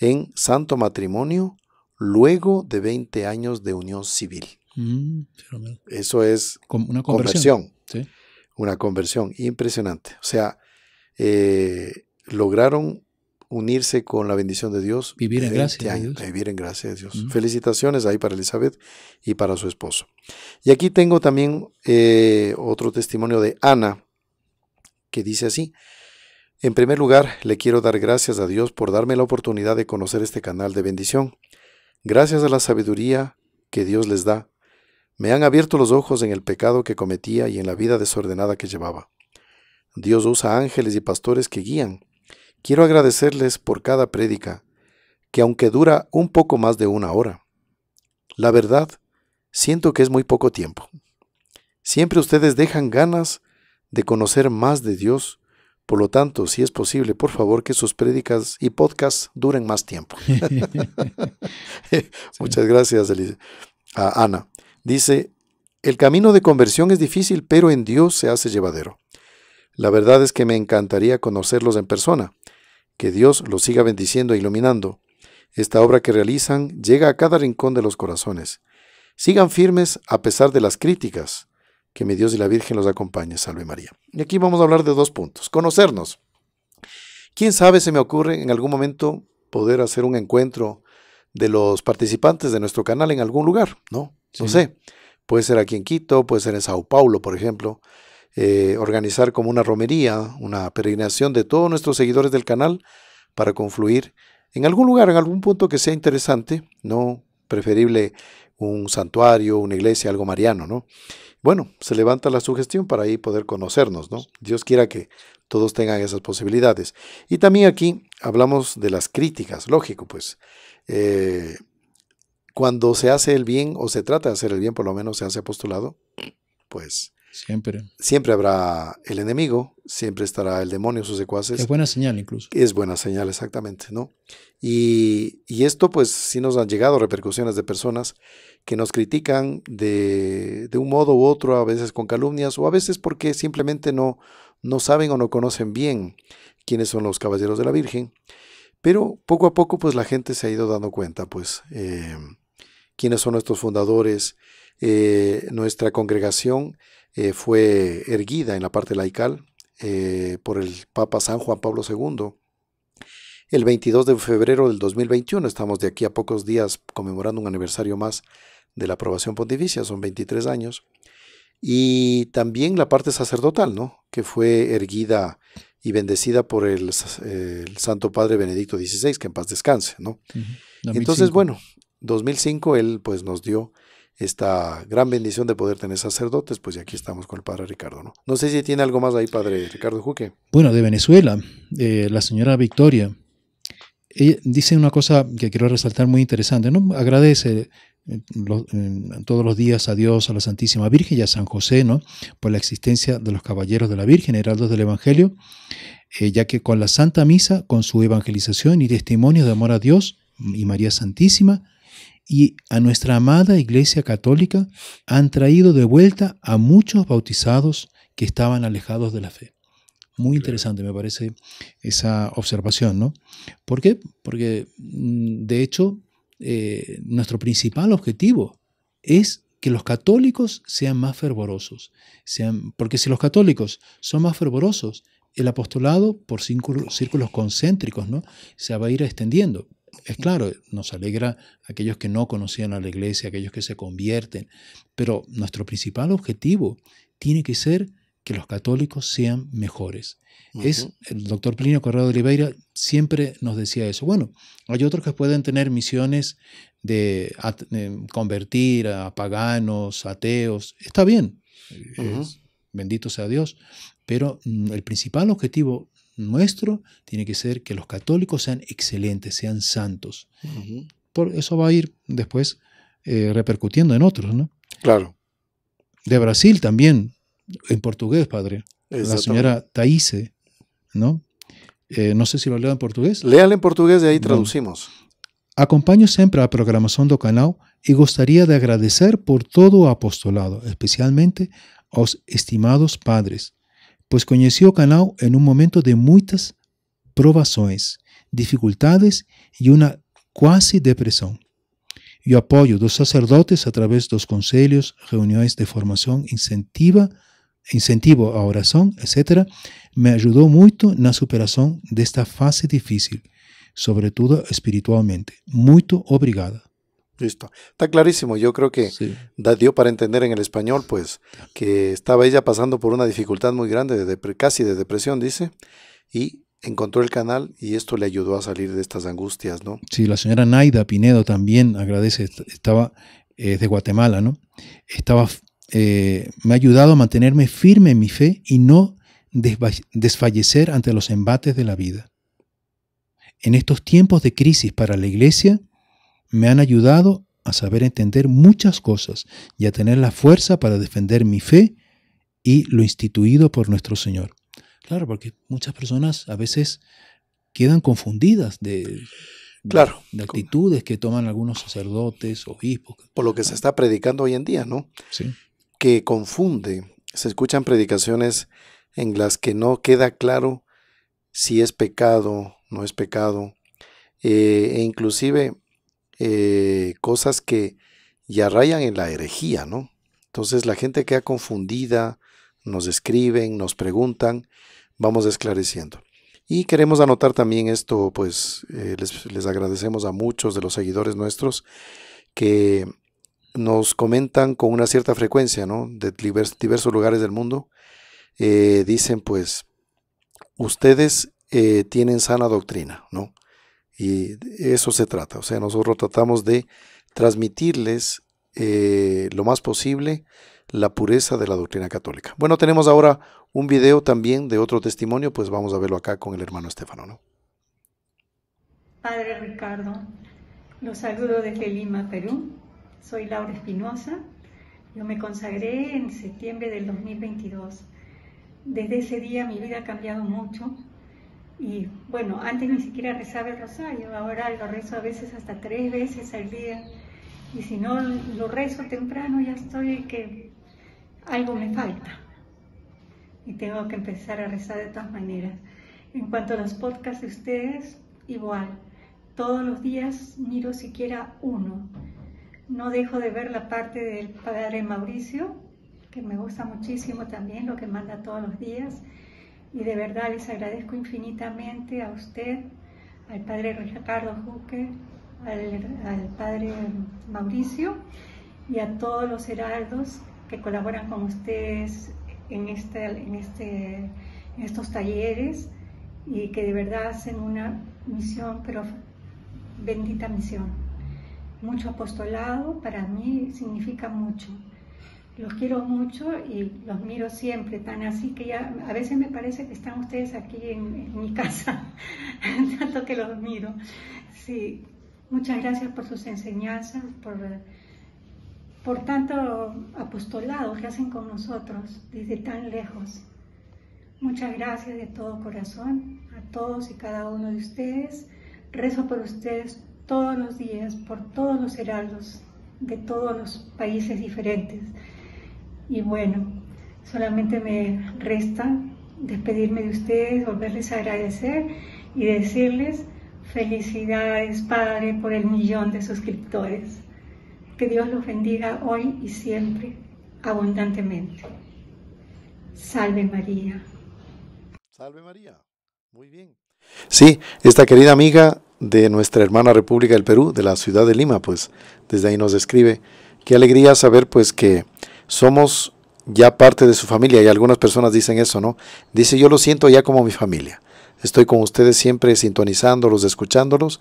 en santo matrimonio luego de 20 años de unión civil. Mm, Eso es una conversión. Una conversión impresionante. O sea, eh, lograron unirse con la bendición de Dios. Vivir en gracia Dios. Vivir en gracia de Dios. Felicitaciones ahí para Elizabeth y para su esposo. Y aquí tengo también eh, otro testimonio de Ana, que dice así. En primer lugar, le quiero dar gracias a Dios por darme la oportunidad de conocer este canal de bendición. Gracias a la sabiduría que Dios les da, me han abierto los ojos en el pecado que cometía y en la vida desordenada que llevaba. Dios usa ángeles y pastores que guían, Quiero agradecerles por cada prédica, que aunque dura un poco más de una hora, la verdad, siento que es muy poco tiempo. Siempre ustedes dejan ganas de conocer más de Dios, por lo tanto, si es posible, por favor, que sus prédicas y podcasts duren más tiempo. Muchas gracias, A Ana. Dice, el camino de conversión es difícil, pero en Dios se hace llevadero. La verdad es que me encantaría conocerlos en persona. Que Dios los siga bendiciendo e iluminando. Esta obra que realizan llega a cada rincón de los corazones. Sigan firmes a pesar de las críticas. Que mi Dios y la Virgen los acompañe. Salve María. Y aquí vamos a hablar de dos puntos. Conocernos. Quién sabe, se me ocurre en algún momento poder hacer un encuentro de los participantes de nuestro canal en algún lugar, ¿no? No sé. Puede ser aquí en Quito, puede ser en Sao Paulo, por ejemplo. Eh, organizar como una romería, una peregrinación de todos nuestros seguidores del canal para confluir en algún lugar, en algún punto que sea interesante, no preferible un santuario, una iglesia, algo mariano, ¿no? Bueno, se levanta la sugestión para ahí poder conocernos, ¿no? Dios quiera que todos tengan esas posibilidades. Y también aquí hablamos de las críticas, lógico, pues. Eh, cuando se hace el bien o se trata de hacer el bien, por lo menos se hace apostolado, pues Siempre. Siempre habrá el enemigo, siempre estará el demonio, sus secuaces. Es buena señal incluso. Es buena señal, exactamente, ¿no? Y, esto pues sí nos han llegado repercusiones de personas que nos critican de, un modo u otro, a veces con calumnias o a veces porque simplemente no, no saben o no conocen bien quiénes son los caballeros de la Virgen. Pero poco a poco pues la gente se ha ido dando cuenta pues eh, quiénes son nuestros fundadores, eh, nuestra congregación eh, fue erguida en la parte laical eh, por el Papa San Juan Pablo II. El 22 de febrero del 2021, estamos de aquí a pocos días conmemorando un aniversario más de la aprobación pontificia, son 23 años, y también la parte sacerdotal, ¿no? que fue erguida y bendecida por el, eh, Santo Padre Benedicto XVI, que en paz descanse. ¿no? Entonces, bueno, 2005 él pues nos dio esta gran bendición de poder tener sacerdotes, pues aquí estamos con el padre Ricardo, ¿no? No sé si tiene algo más ahí, padre Ricardo Juque. Bueno, de Venezuela, eh, la señora Victoria, dice una cosa que quiero resaltar muy interesante, ¿no? Agradece eh, eh, todos los días a Dios, a la Santísima Virgen y a San José, ¿no? Por la existencia de los caballeros de la Virgen, heraldos del Evangelio, ya que con la Santa Misa, con su evangelización y testimonio de amor a Dios y María Santísima, y a nuestra amada Iglesia Católica han traído de vuelta a muchos bautizados que estaban alejados de la fe. Muy interesante me parece esa observación, ¿no? ¿Por qué? Porque mm, de hecho eh, nuestro principal objetivo es que los católicos sean más fervorosos, sean, porque si los católicos son más fervorosos, el apostolado por círculos, concéntricos ¿no? se va a ir extendiendo. Es claro, nos alegra aquellos que no conocían a la iglesia, aquellos que se convierten, pero nuestro principal objetivo tiene que ser que los católicos sean mejores. es, el doctor Plinio Corrado de Oliveira siempre nos decía eso. Bueno, hay otros que pueden tener misiones de, convertir a paganos, ateos. Está bien, bendito sea Dios, pero mm, el principal objetivo nuestro tiene que ser que los católicos sean excelentes, sean santos. Por eso va a ir después eh, repercutiendo en otros, ¿no? Claro. De Brasil también, en portugués, padre. La señora Taíse, ¿no? Eh, no sé si lo leo en portugués. Léale en portugués, de ahí traducimos. Acompaño siempre a programación do canal y gustaría de agradecer por todo apostolado, especialmente a los estimados padres, pois conheci o canal em um momento de muitas provações, dificuldades e uma quase depressão. E o apoio dos sacerdotes através dos conselhos, reuniões de formação incentiva, incentivo à oração, etc., me ajudou muito na superação desta fase difícil, sobretudo espiritualmente. Muito obrigada. Listo. Está clarísimo. Yo creo que dio para entender en el español, pues, que estaba ella pasando por una dificultad muy grande, de casi de depresión, dice, y encontró el canal y esto le ayudó a salir de estas angustias, ¿no? Sí, la señora Naida Pinedo también agradece, estaba eh, de Guatemala, ¿no? Estaba, eh, me ha ayudado a mantenerme firme en mi fe y no desfallecer ante los embates de la vida. En estos tiempos de crisis para la iglesia, me han ayudado a saber entender muchas cosas y a tener la fuerza para defender mi fe y lo instituido por nuestro Señor. Claro, porque muchas personas a veces quedan confundidas de, claro, de, actitudes que toman algunos sacerdotes, obispos. Por lo que se está predicando hoy en día, ¿no? Sí. Que confunde. Se escuchan predicaciones en las que no queda claro si es pecado, no es pecado. Eh, e inclusive eh, cosas que ya rayan en la herejía, ¿no? Entonces la gente queda confundida, nos escriben, nos preguntan, vamos esclareciendo. Y queremos anotar también esto, pues eh, les, agradecemos a muchos de los seguidores nuestros que nos comentan con una cierta frecuencia, ¿no? De diversos lugares del mundo. Eh, dicen, pues, ustedes tienen sana doctrina, ¿no? Y eso se trata. O sea, nosotros tratamos de transmitirles eh, lo más posible la pureza de la doctrina católica. Bueno, tenemos ahora un video también de otro testimonio, pues vamos a verlo acá con el hermano Estefano. ¿no? Padre Ricardo, los saludo desde Lima, Perú. Soy Laura Espinosa. Yo me consagré en septiembre del 2022. Desde ese día mi vida ha cambiado mucho y bueno, antes ni siquiera rezaba el rosario, ahora lo rezo a veces hasta tres veces al día. Y si no lo rezo temprano, ya estoy que algo me falta. Y tengo que empezar a rezar de todas maneras. En cuanto a los podcasts de ustedes, igual. Todos los días miro siquiera uno. No dejo de ver la parte del padre Mauricio, que me gusta muchísimo también, lo que manda todos los días y de verdad les agradezco infinitamente a usted, al padre Ricardo Juque, al, padre Mauricio y a todos los heraldos que colaboran con ustedes este, este, en estos talleres y que de verdad hacen una misión, pero bendita misión. Mucho apostolado para mí significa mucho. Los quiero mucho y los miro siempre, tan así que ya a veces me parece que están ustedes aquí en, mi casa, tanto que los miro. Sí, muchas gracias por sus enseñanzas, por, por tanto apostolado que hacen con nosotros desde tan lejos. Muchas gracias de todo corazón a todos y cada uno de ustedes. Rezo por ustedes todos los días, por todos los heraldos de todos los países diferentes. Y bueno, solamente me resta despedirme de ustedes, volverles a agradecer y decirles felicidades, Padre, por el millón de suscriptores. Que Dios los bendiga hoy y siempre, abundantemente. Salve María. Salve María. Muy bien. Sí, esta querida amiga de nuestra hermana República del Perú, de la ciudad de Lima, pues desde ahí nos escribe. Qué alegría saber pues que somos ya parte de su familia y algunas personas dicen eso, ¿no? Dice, yo lo siento ya como mi familia. Estoy con ustedes siempre sintonizándolos, escuchándolos.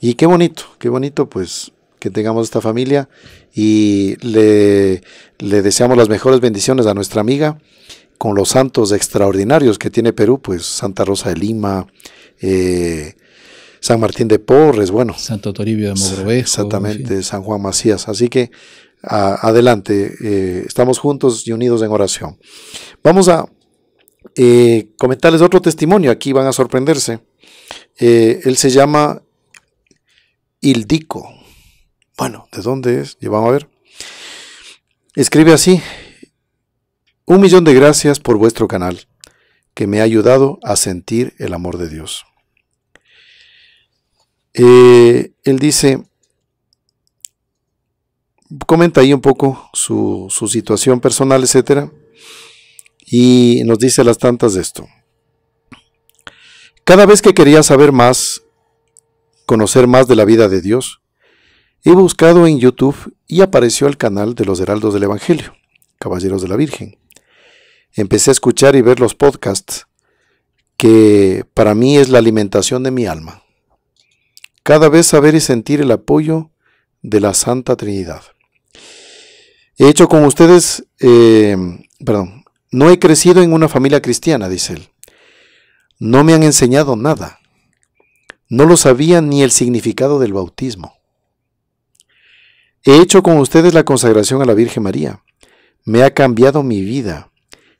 Y qué bonito, qué bonito pues que tengamos esta familia y le, deseamos las mejores bendiciones a nuestra amiga con los santos extraordinarios que tiene Perú, pues Santa Rosa de Lima, eh, San Martín de Porres, bueno. Santo Toribio de Mogrovejo. Exactamente, San Juan Macías. Así que adelante, eh, estamos juntos y unidos en oración. Vamos a eh, comentarles otro testimonio, aquí van a sorprenderse. Eh, él se llama Ildico. Bueno, ¿de dónde es? vamos a ver. Escribe así, un millón de gracias por vuestro canal, que me ha ayudado a sentir el amor de Dios. él dice, comenta ahí un poco su, situación personal, etcétera, y nos dice las tantas de esto. Cada vez que quería saber más, conocer más de la vida de Dios, he buscado en YouTube y apareció el canal de los Heraldos del Evangelio, Caballeros de la Virgen. Empecé a escuchar y ver los podcasts, que para mí es la alimentación de mi alma. Cada vez saber y sentir el apoyo de la Santa Trinidad. He hecho con ustedes, eh, perdón, no he crecido en una familia cristiana, dice él. No me han enseñado nada. No lo sabía ni el significado del bautismo. He hecho con ustedes la consagración a la Virgen María. Me ha cambiado mi vida.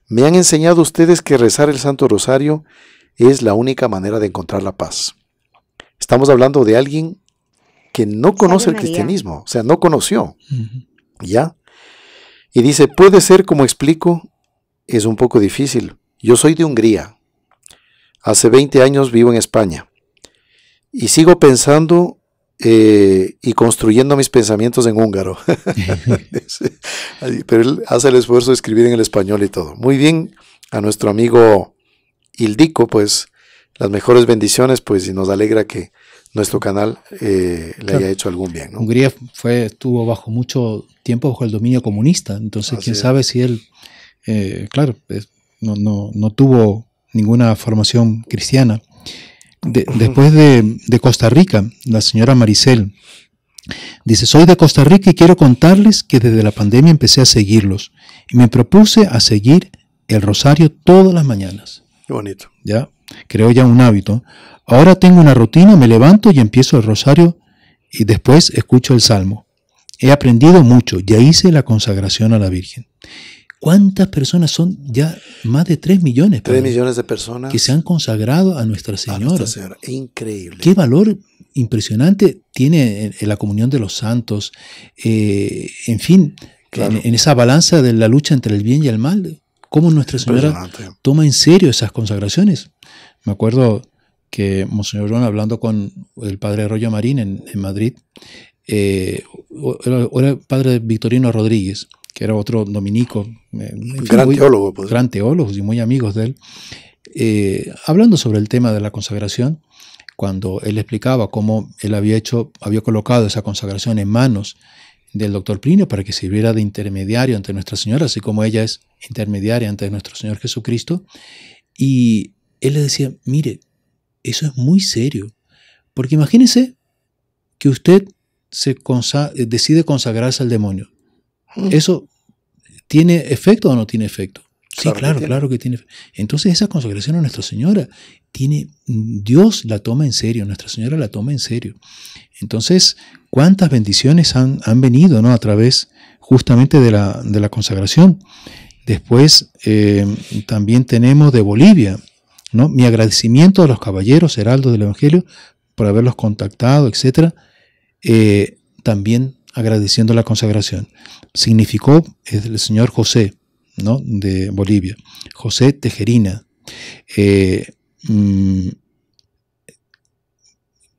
Me han enseñado ustedes que rezar el Santo Rosario es la única manera de encontrar la paz. Estamos hablando de alguien que no conoce el cristianismo, o sea, no conoció. ¿Ya? Y dice, puede ser como explico, es un poco difícil. Yo soy de Hungría. Hace 20 años vivo en España. Y sigo pensando eh, y construyendo mis pensamientos en húngaro. Pero él hace el esfuerzo de escribir en el español y todo. Muy bien a nuestro amigo Ildico, pues las mejores bendiciones, pues y nos alegra que nuestro canal eh, le haya hecho algún bien. Hungría fue, estuvo bajo mucho tiempo bajo el dominio comunista, entonces quién sabe si él, eh, claro, no, no, no, tuvo ninguna formación cristiana. después de, de, Costa Rica, la señora Maricel dice, soy de Costa Rica y quiero contarles que desde la pandemia empecé a seguirlos y me propuse a seguir el rosario todas las mañanas. Qué bonito. ¿Ya? creo ya un hábito. Ahora tengo una rutina, me levanto y empiezo el rosario y después escucho el salmo. He aprendido mucho, ya hice la consagración a la Virgen. ¿Cuántas personas son ya más de 3 millones? 3 millones de personas. Que se han consagrado a Nuestra Señora. A Nuestra Señora. Increíble. Qué valor impresionante tiene la comunión de los santos. Eh, en fin, en, esa balanza de la lucha entre el bien y el mal cómo Nuestra Señora toma en serio esas consagraciones. Me acuerdo que Monseñor Juan, hablando con el padre Royo Marín en, Madrid, eh, era, el padre Victorino Rodríguez, que era otro dominico, eh, gran, teólogo, pues. y muy amigos de él, eh, hablando sobre el tema de la consagración, cuando él explicaba cómo él había hecho, había colocado esa consagración en manos del doctor Plinio para que sirviera de intermediario ante Nuestra Señora, así como ella es intermediaria ante nuestro Señor Jesucristo. Y él le decía, mire, eso es muy serio. Porque imagínese que usted decide consagrarse al demonio. Mm. ¿Eso tiene efecto o no tiene efecto? sí, claro, claro que tiene efecto. Entonces esa consagración a Nuestra Señora tiene, Dios la toma en serio, Nuestra Señora la toma en serio. Entonces, ¿cuántas bendiciones han, venido ¿no? a través justamente de la, de la consagración? Después eh, también tenemos de Bolivia, ¿no? Mi agradecimiento a los caballeros heraldos del Evangelio por haberlos contactado, etcétera. Eh, también agradeciendo la consagración. Significó el señor José, ¿no? De Bolivia, José Tejerina. Eh, mm,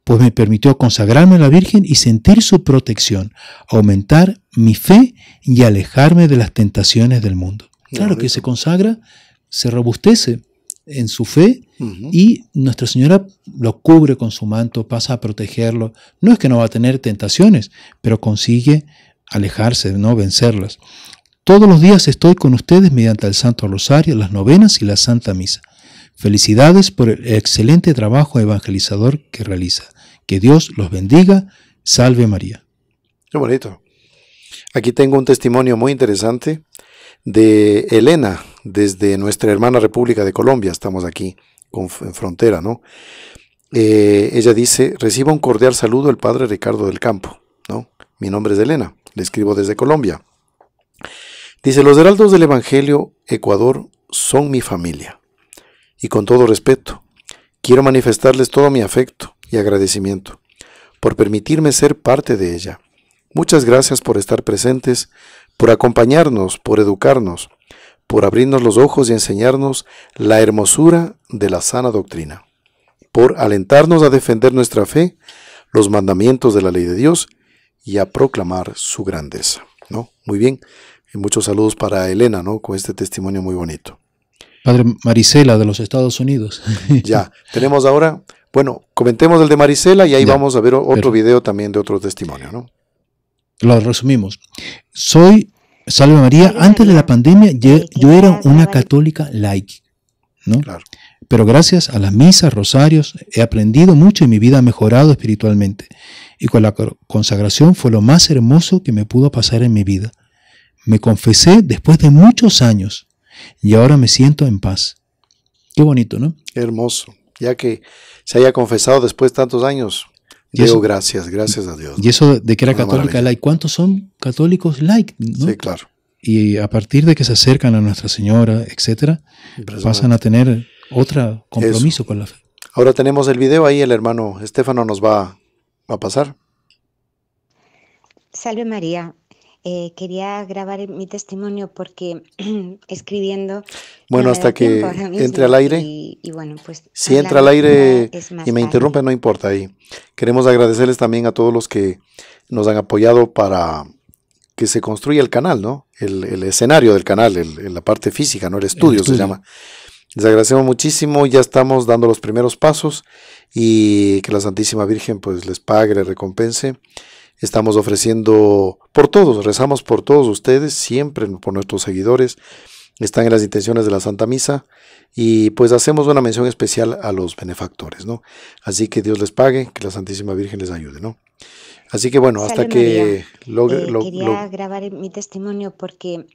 pues me permitió consagrarme a la Virgen y sentir su protección, aumentar mi fe y alejarme de las tentaciones del mundo. Claro que se consagra, se robustece en su fe y Nuestra Señora lo cubre con su manto, pasa a protegerlo. No es que no va a tener tentaciones, pero consigue alejarse, no vencerlas. Todos los días estoy con ustedes mediante el Santo Rosario, las novenas y la Santa Misa. Felicidades por el excelente trabajo evangelizador que realiza. Que Dios los bendiga. Salve María. Qué bonito. Aquí tengo un testimonio muy interesante de Elena, desde nuestra hermana República de Colombia, estamos aquí en frontera, ¿no? Eh, ella dice, reciba un cordial saludo el padre Ricardo del Campo, ¿no? Mi nombre es Elena, le escribo desde Colombia. Dice, los heraldos del Evangelio Ecuador son mi familia. Y con todo respeto, quiero manifestarles todo mi afecto y agradecimiento por permitirme ser parte de ella. Muchas gracias por estar presentes, por acompañarnos, por educarnos, por abrirnos los ojos y enseñarnos la hermosura de la sana doctrina, por alentarnos a defender nuestra fe, los mandamientos de la ley de Dios y a proclamar su grandeza. ¿no? Muy bien, y muchos saludos para Elena, ¿no? con este testimonio muy bonito. Padre Marisela de los Estados Unidos. ya, tenemos ahora, bueno, comentemos el de Marisela y ahí vamos a ver otro video también de otro testimonio, ¿no? Lo resumimos. Soy, salve María, antes de la pandemia yo, era una católica laica, ¿no? Pero gracias a las misas, rosarios, he aprendido mucho y mi vida ha mejorado espiritualmente. Y con la consagración fue lo más hermoso que me pudo pasar en mi vida. Me confesé después de muchos años y ahora me siento en paz. Qué bonito, ¿no? Hermoso, ya que se haya confesado después de tantos años y eso, gracias, gracias a Dios. Y eso de que era católica like ¿Cuántos son católicos like? Sí, claro. Y a partir de que se acercan a Nuestra Señora, etcétera, pasan a tener otro compromiso con la fe. Ahora tenemos el video ahí, el hermano Estefano nos va, va a pasar. Salve María, eh, quería grabar mi testimonio porque escribiendo... Bueno, hasta que entre al aire. Y, bueno, pues, si entra al aire y me interrumpe, no importa. ahí queremos agradecerles también a todos los que nos han apoyado para que se construya el canal, ¿no? El, el escenario del canal, el, la parte física, ¿no? El estudio, el estudio se llama. Les agradecemos muchísimo, ya estamos dando los primeros pasos y que la Santísima Virgen pues les pague, les recompense Estamos ofreciendo por todos, rezamos por todos ustedes, siempre por nuestros seguidores. Están en las intenciones de la Santa Misa y pues hacemos una mención especial a los benefactores, ¿no? Así que Dios les pague, que la Santísima Virgen les ayude, ¿no? Así que bueno, hasta que logre... Eh, lo, quería grabar mi testimonio porque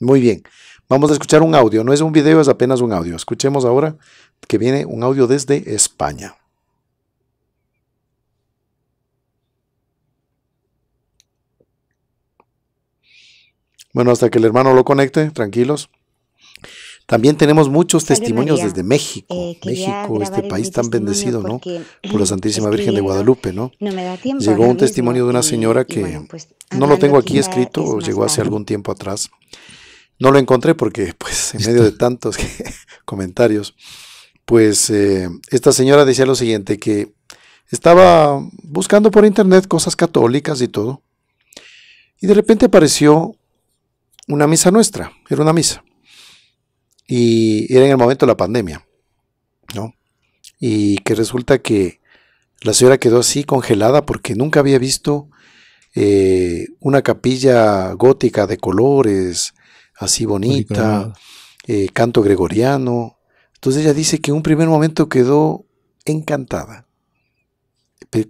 Muy bien. Vamos a escuchar un audio, no es un video, es apenas un audio. Escuchemos ahora que viene un audio desde España. Bueno, hasta que el hermano lo conecte, tranquilos. También tenemos muchos testimonios desde México. Eh, México, este país tan bendecido, ¿no? Por la Santísima Virgen de Guadalupe, ¿no? llegó un testimonio de una señora que pues, no lo tengo aquí escrito, llegó hace algún tiempo atrás. No lo encontré porque, pues, en medio de tantos comentarios, pues eh, esta señora decía lo siguiente, que estaba buscando por internet cosas católicas y todo, y de repente apareció una misa nuestra, era una misa, y era en el momento de la pandemia, ¿no? Y que resulta que la señora quedó así congelada porque nunca había visto eh, una capilla gótica de colores, así bonita, eh, canto gregoriano, entonces ella dice que en un primer momento quedó encantada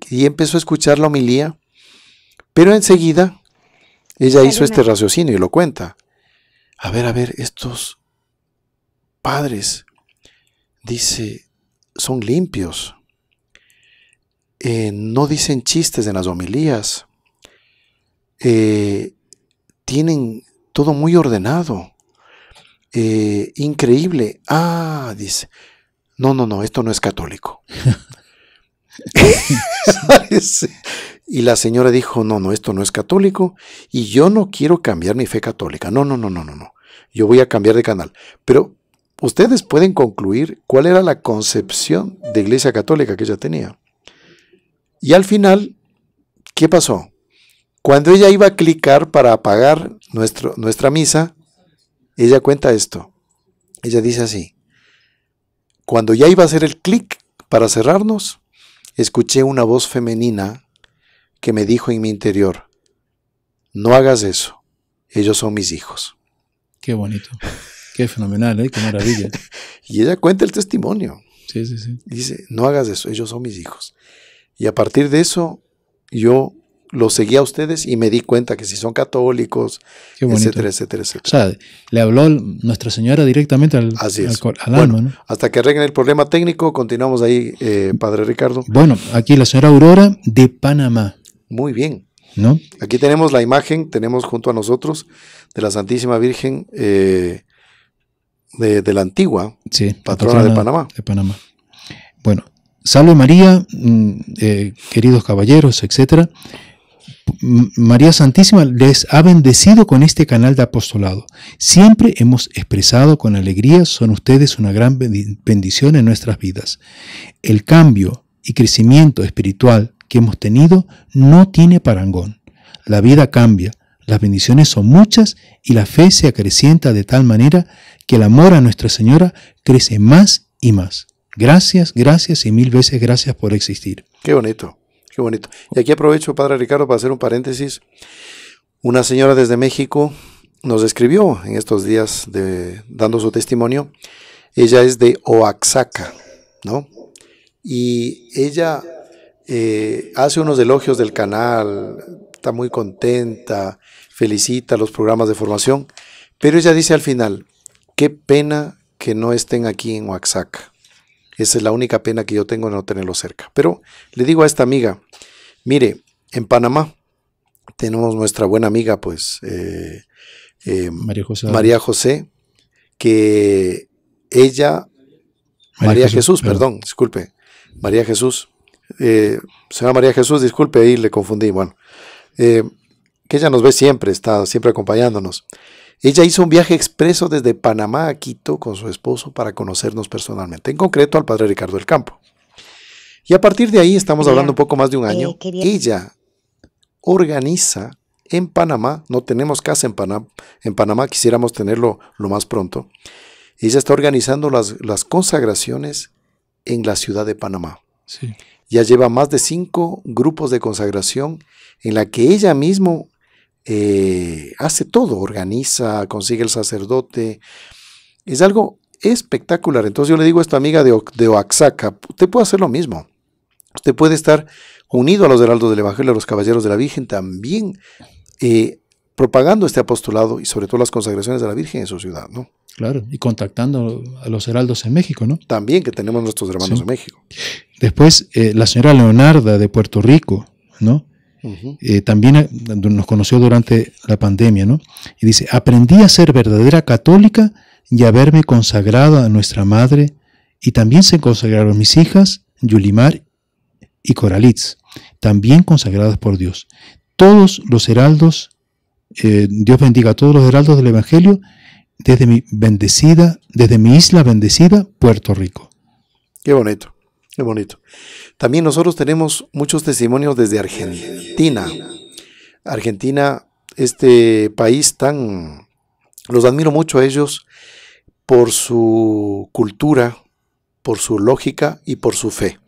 y empezó a escuchar la homilía, pero enseguida ella hizo este raciocinio y lo cuenta. A ver, a ver, estos padres, dice, son limpios, eh, no dicen chistes en las homilías, eh, tienen todo muy ordenado. Eh, increíble. Ah, dice, no, no, no, esto no es católico. y la señora dijo, no, no, esto no es católico y yo no quiero cambiar mi fe católica. No, no, no, no, no, no. Yo voy a cambiar de canal. Pero ustedes pueden concluir cuál era la concepción de iglesia católica que ella tenía. Y al final, ¿qué pasó? Cuando ella iba a clicar para apagar nuestro, nuestra misa, ella cuenta esto. Ella dice así. Cuando ya iba a hacer el clic para cerrarnos, escuché una voz femenina que me dijo en mi interior, no hagas eso, ellos son mis hijos. Qué bonito, qué fenomenal, ¿eh? qué maravilla. y ella cuenta el testimonio. Sí, sí, sí. Dice, no hagas eso, ellos son mis hijos. Y a partir de eso, yo los seguía a ustedes y me di cuenta que si son católicos, etcétera, etcétera, etcétera. O sea, le habló Nuestra Señora directamente al, Así alma. Hasta que arreglen el problema técnico, continuamos ahí, eh, Padre Ricardo. Bueno, aquí la señora Aurora de Panamá. Muy bien. ¿No? Aquí tenemos la imagen, tenemos junto a nosotros de la Santísima Virgen eh, de, la antigua sí, patrona, de Panamá. De Panamá. Bueno, Salve María, mm, eh, queridos caballeros, etcétera. María Santísima les ha bendecido con este canal de apostolado. Siempre hemos expresado con alegría, son ustedes una gran bendición en nuestras vidas. El cambio y crecimiento espiritual que hemos tenido no tiene parangón. La vida cambia, las bendiciones son muchas y la fe se acrecienta de tal manera que el amor a Nuestra Señora crece más y más. Gracias, gracias y mil veces gracias por existir. Qué bonito. Qué bonito. Y aquí aprovecho, Padre Ricardo, para hacer un paréntesis. Una señora desde México nos escribió en estos días de, dando su testimonio. Ella es de Oaxaca, ¿no? Y ella eh, hace unos elogios del canal, está muy contenta, felicita los programas de formación, pero ella dice al final, qué pena que no estén aquí en Oaxaca. Esa es la única pena que yo tengo de no tenerlo cerca. Pero le digo a esta amiga, mire, en Panamá tenemos nuestra buena amiga, pues, eh, eh, María, José. María José, que ella, María, Jesús, perdón, disculpe, María Jesús, eh, se llama María Jesús, disculpe, ahí le confundí, bueno, ella nos ve siempre, está siempre acompañándonos. Ella hizo un viaje expreso desde Panamá a Quito con su esposo para conocernos personalmente, en concreto al padre Ricardo del Campo. Y a partir de ahí, estamos hablando un poco más de un eh, año, ella organiza en Panamá, no tenemos casa en Panamá, en Panamá quisiéramos tenerlo lo más pronto, ella está organizando las, consagraciones en la ciudad de Panamá. Ya lleva más de cinco grupos de consagración en la que ella mismo eh, hace todo, organiza, consigue el sacerdote. Es algo espectacular. Entonces yo le digo a esta amiga de, Oaxaca, usted puede hacer lo mismo. Usted puede estar unido a los heraldos del Evangelio, a los caballeros de la Virgen, también eh, propagando este apostolado y sobre todo las consagraciones de la Virgen en su ciudad, ¿no? Claro, y contactando a los heraldos en México, ¿no? También que tenemos nuestros hermanos en México. Después, eh, la señora Leonarda de Puerto Rico, ¿no? Eh, también eh, nos conoció durante la pandemia, ¿no? Y dice, aprendí a ser verdadera católica y haberme consagrado a nuestra madre, y también se consagraron mis hijas, Yulimar y Coralitz, también consagradas por Dios. Todos los heraldos, eh, Dios bendiga a todos los heraldos del Evangelio, desde mi bendecida, desde mi isla bendecida, Puerto Rico. Qué bonito. Qué bonito. También nosotros tenemos muchos testimonios desde Argentina. Argentina, este país tan... Los admiro mucho a ellos por su cultura, por su lógica y por su fe.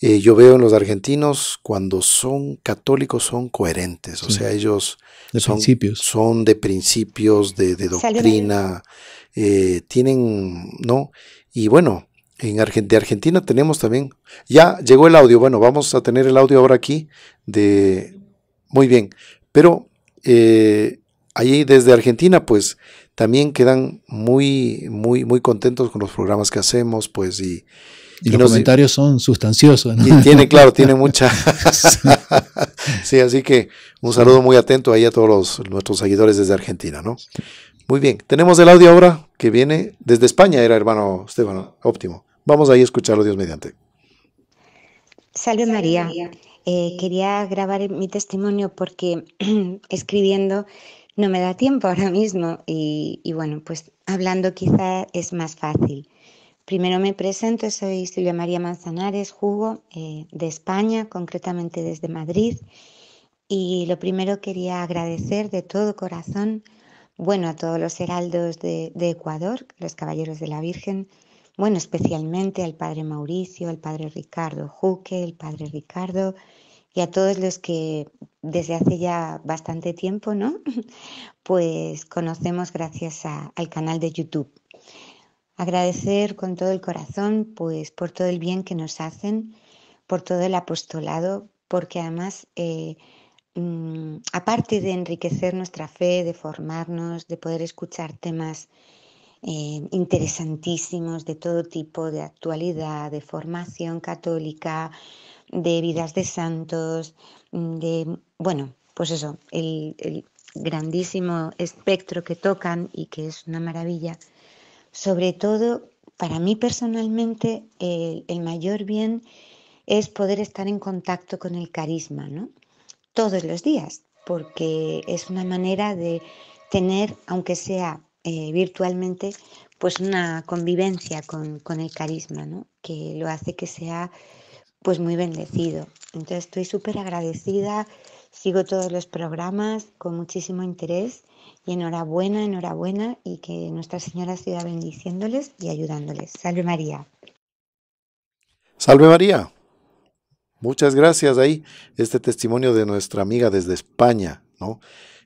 Eh, yo veo en los argentinos cuando son católicos son coherentes, o sea, ellos son, principios. son de principios, de, doctrina, eh, tienen, ¿no? Y bueno, en de Argentina tenemos también. Ya llegó el audio. Bueno, vamos a tener el audio ahora aquí de. Muy bien. Pero eh, desde Argentina, pues también quedan muy, muy, muy contentos con los programas que hacemos, pues y. los comentarios son sustanciosos. Y tiene, claro, tiene mucha. sí, así que un saludo muy atento ahí a todos los, nuestros seguidores desde Argentina, ¿no? Muy bien, tenemos el audio ahora que viene desde España, era hermano Esteban, óptimo. Vamos ahí a escucharlo, Dios mediante. Salve María. Eh, quería grabar mi testimonio porque escribiendo no me da tiempo ahora mismo y, bueno, pues hablando quizá es más fácil. Primero me presento, soy Silvia María Manzanares, jugo eh, de España, concretamente desde Madrid. Y lo primero quería agradecer de todo corazón, bueno, a todos los heraldos de Ecuador, los caballeros de la Virgen, bueno, especialmente al padre Mauricio, al padre Ricardo Juque, el padre Ricardo y a todos los que desde hace ya bastante tiempo, ¿no? Pues conocemos gracias al canal de YouTube. Agradecer con todo el corazón, pues por todo el bien que nos hacen, por todo el apostolado, porque además, eh, mm, aparte de enriquecer nuestra fe, de formarnos, de poder escuchar temas Em, interesantísimos de todo tipo, de actualidad, de formación católica, de vidas de santos, mm, de, bueno, pues eso, el, grandísimo espectro que tocan y que es una maravilla. Sobre todo, para mí personalmente, el, el mayor bien es poder estar en contacto con el carisma, ¿no? Todos los días, porque es una manera de tener, aunque sea eh, virtualmente pues una convivencia con, el carisma, que lo hace que sea pues muy bendecido. Entonces estoy súper agradecida, sigo todos los programas con muchísimo interés y enhorabuena, enhorabuena y que Nuestra Señora siga bendiciéndoles y ayudándoles. Salve María. Salve María. Muchas gracias ahí este testimonio de nuestra amiga desde España, ¿no?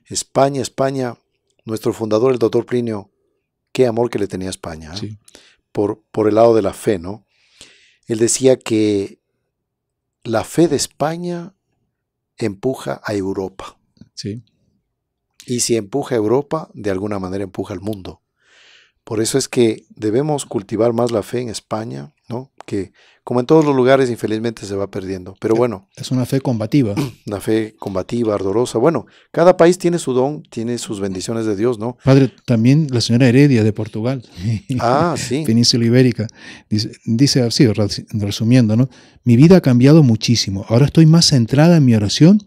España, España, nuestro fundador, el doctor Plinio, qué amor que le tenía a España, ¿eh? por, por el lado de la fe, ¿no? Él decía que la fe de España empuja a Europa. Sí. Y si empuja a Europa, de alguna manera empuja al mundo. Por eso es que debemos cultivar más la fe en España, ¿no? Que como en todos los lugares, infelizmente se va perdiendo. Pero bueno. Es una fe combativa. Una fe combativa, ardorosa. Bueno, cada país tiene su don, tiene sus bendiciones de Dios, ¿no? Padre, también la señora Heredia de Portugal. Ah, sí. Península Ibérica. Dice, dice así, resumiendo, ¿no? Mi vida ha cambiado muchísimo. Ahora estoy más centrada en mi oración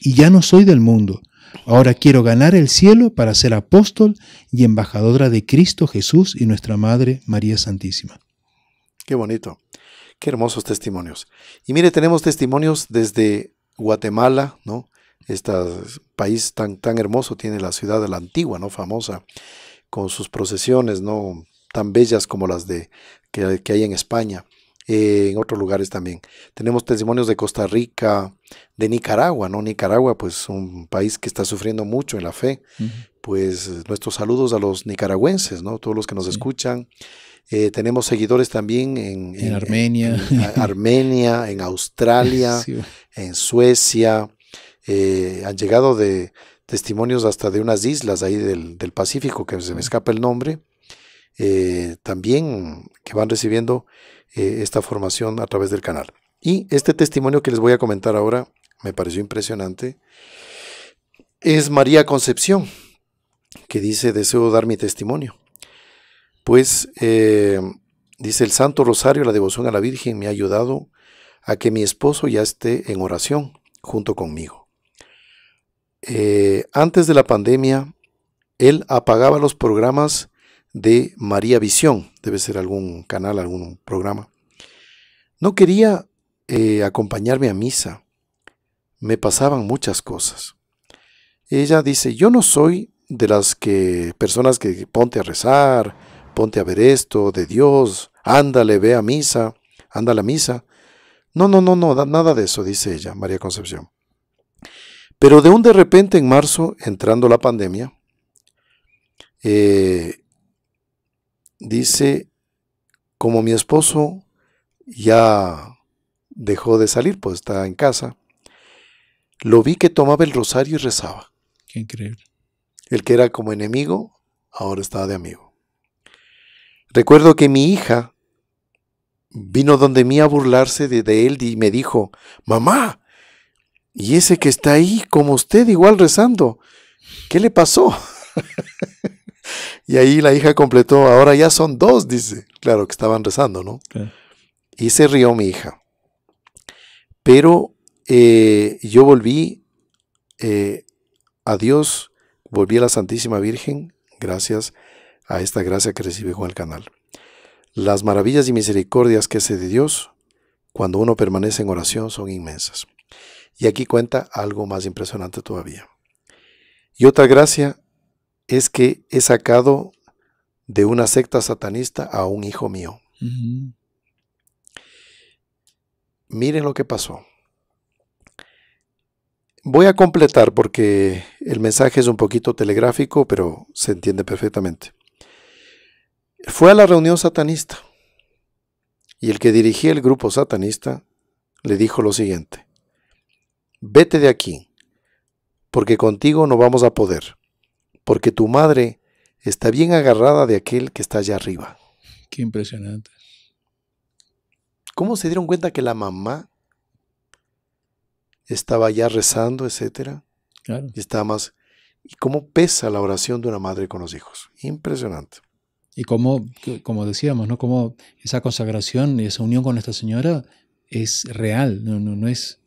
y ya no soy del mundo. Ahora quiero ganar el cielo para ser apóstol y embajadora de Cristo Jesús y nuestra Madre María Santísima. Qué bonito. Qué hermosos testimonios. Y mire, tenemos testimonios desde Guatemala, ¿no? Este país tan, tan hermoso tiene la ciudad de la antigua, ¿no? Famosa, con sus procesiones, ¿no? Tan bellas como las de, que, que hay en España, eh, en otros lugares también. Tenemos testimonios de Costa Rica, de Nicaragua, ¿no? Nicaragua, pues un país que está sufriendo mucho en la fe. Pues nuestros saludos a los nicaragüenses, ¿no? Todos los que nos escuchan. Eh, tenemos seguidores también en, Armenia. En, Armenia, en Australia, en Suecia. Eh, han llegado de testimonios hasta de unas islas ahí del, Pacífico, que se me escapa el nombre, eh, también que van recibiendo esta formación a través del canal. Y este testimonio que les voy a comentar ahora me pareció impresionante. Es María Concepción, que dice, deseo dar mi testimonio. Pues eh, dice el Santo Rosario, la devoción a la Virgen me ha ayudado a que mi esposo ya esté en oración junto conmigo. Eh, antes de la pandemia, él apagaba los programas de María Visión, debe ser algún canal, algún programa. No quería eh, acompañarme a misa. Me pasaban muchas cosas. Ella dice, yo no soy de las que personas que ponte a rezar, ponte a ver esto de Dios, ándale, ve a misa, anda a la misa. No, no, no, no, nada de eso, dice ella, María Concepción. Pero de un de repente en marzo, entrando la pandemia, eh, dice, como mi esposo ya dejó de salir, pues está en casa, lo vi que tomaba el rosario y rezaba. Qué increíble. El que era como enemigo, ahora estaba de amigo. Recuerdo que mi hija vino donde mí a burlarse de, él y me dijo, mamá, y ese que está ahí como usted igual rezando, ¿qué le pasó? y ahí la hija completó, ahora ya son dos, dice. Claro que estaban rezando, ¿no? Y se rió mi hija. Pero eh, yo volví eh, a Dios, volví a la Santísima Virgen, gracias a esta gracia que recibe con el Canal. Las maravillas y misericordias que hace de Dios cuando uno permanece en oración son inmensas. Y aquí cuenta algo más impresionante todavía. Y otra gracia es que he sacado de una secta satanista a un hijo mío. Miren lo que pasó. Voy a completar porque el mensaje es un poquito telegráfico, pero se entiende perfectamente fue a la reunión satanista y el que dirigía el grupo satanista le dijo lo siguiente, vete de aquí, porque contigo no vamos a poder, porque tu madre está bien agarrada de aquel que está allá arriba. Qué impresionante. ¿Cómo se dieron cuenta que la mamá estaba ya rezando, etcétera? Claro. más... ¿Y cómo pesa la oración de una madre con los hijos? Impresionante. Y como, como decíamos, ¿no? Como esa consagración y esa unión con Nuestra Señora es real, no, no, no es...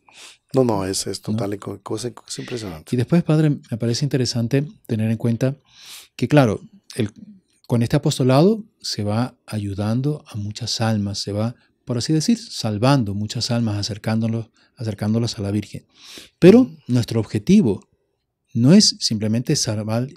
No, no, es, es total, es impresionante. Y después, padre, me parece interesante tener en cuenta que, claro, el, con este apostolado se va ayudando a muchas almas, se va, por así decir, salvando muchas almas, acercándolos, acercándolas a la Virgen. Pero nuestro objetivo no es simplemente salvar,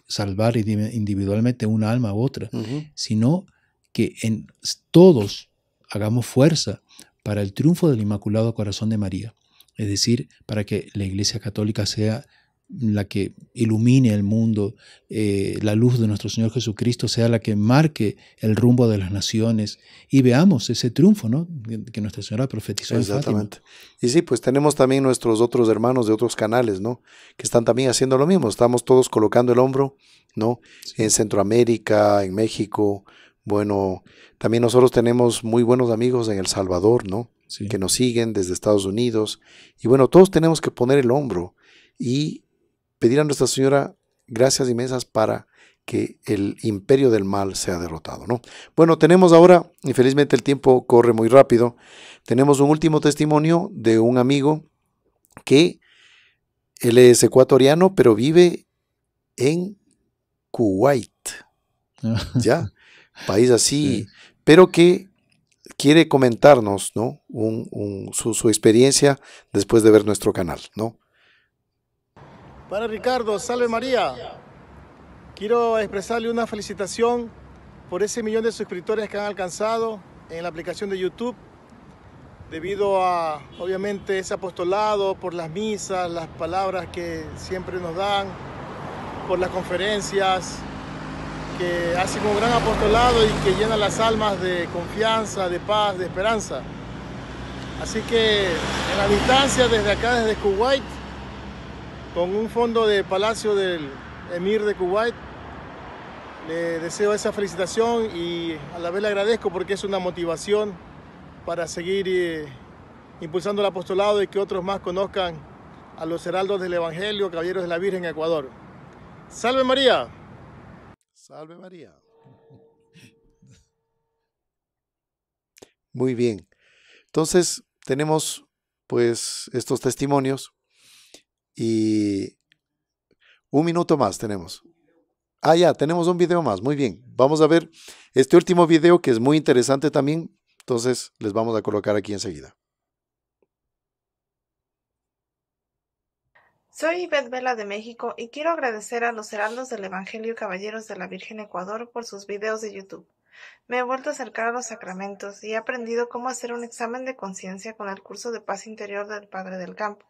individualmente una alma u otra, sino que en todos hagamos fuerza para el triunfo del Inmaculado Corazón de María, es decir, para que la Iglesia Católica sea la que ilumine el mundo, eh, la luz de nuestro Señor Jesucristo sea la que marque el rumbo de las naciones y veamos ese triunfo ¿no? que Nuestra Señora profetizó. Exactamente. Y sí, pues tenemos también nuestros otros hermanos de otros canales, ¿no? Que están también haciendo lo mismo. Estamos todos colocando el hombro, ¿no? En Centroamérica, en México. Bueno, también nosotros tenemos muy buenos amigos en El Salvador, ¿no? Que nos siguen desde Estados Unidos. Y bueno, todos tenemos que poner el hombro y pedir a Nuestra Señora gracias inmensas para que el imperio del mal sea derrotado. ¿no? Bueno, tenemos ahora, infelizmente el tiempo corre muy rápido, tenemos un último testimonio de un amigo que él es ecuatoriano, pero vive en Kuwait, ¿ya? País así, pero que quiere comentarnos, ¿no? su, su experiencia después de ver nuestro canal, ¿no? Para Ricardo, salve María. Quiero expresarle una felicitación por ese millón de suscriptores que han alcanzado en la aplicación de YouTube, debido a, obviamente, ese apostolado, por las misas, las palabras que siempre nos dan, por las conferencias, que hacen un gran apostolado y que llenan las almas de confianza, de paz, de esperanza. Así que en la distancia, desde acá, desde Kuwait, con un fondo de Palacio del Emir de Kuwait. Le deseo esa felicitación y a la vez le agradezco porque es una motivación para seguir eh, impulsando el apostolado y que otros más conozcan a los heraldos del Evangelio, caballeros de la Virgen en Ecuador. Salve María. Salve María. Muy bien. Entonces, tenemos pues estos testimonios y un minuto más tenemos. Ah, ya, tenemos un video más. Muy bien. Vamos a ver este último video que es muy interesante también. Entonces les vamos a colocar aquí enseguida. Soy Ivette Vela de México y quiero agradecer a los heraldos del Evangelio y Caballeros de la Virgen Ecuador por sus videos de YouTube. Me he vuelto a acercar a los sacramentos y he aprendido cómo hacer un examen de conciencia con el curso de paz interior del Padre del Campo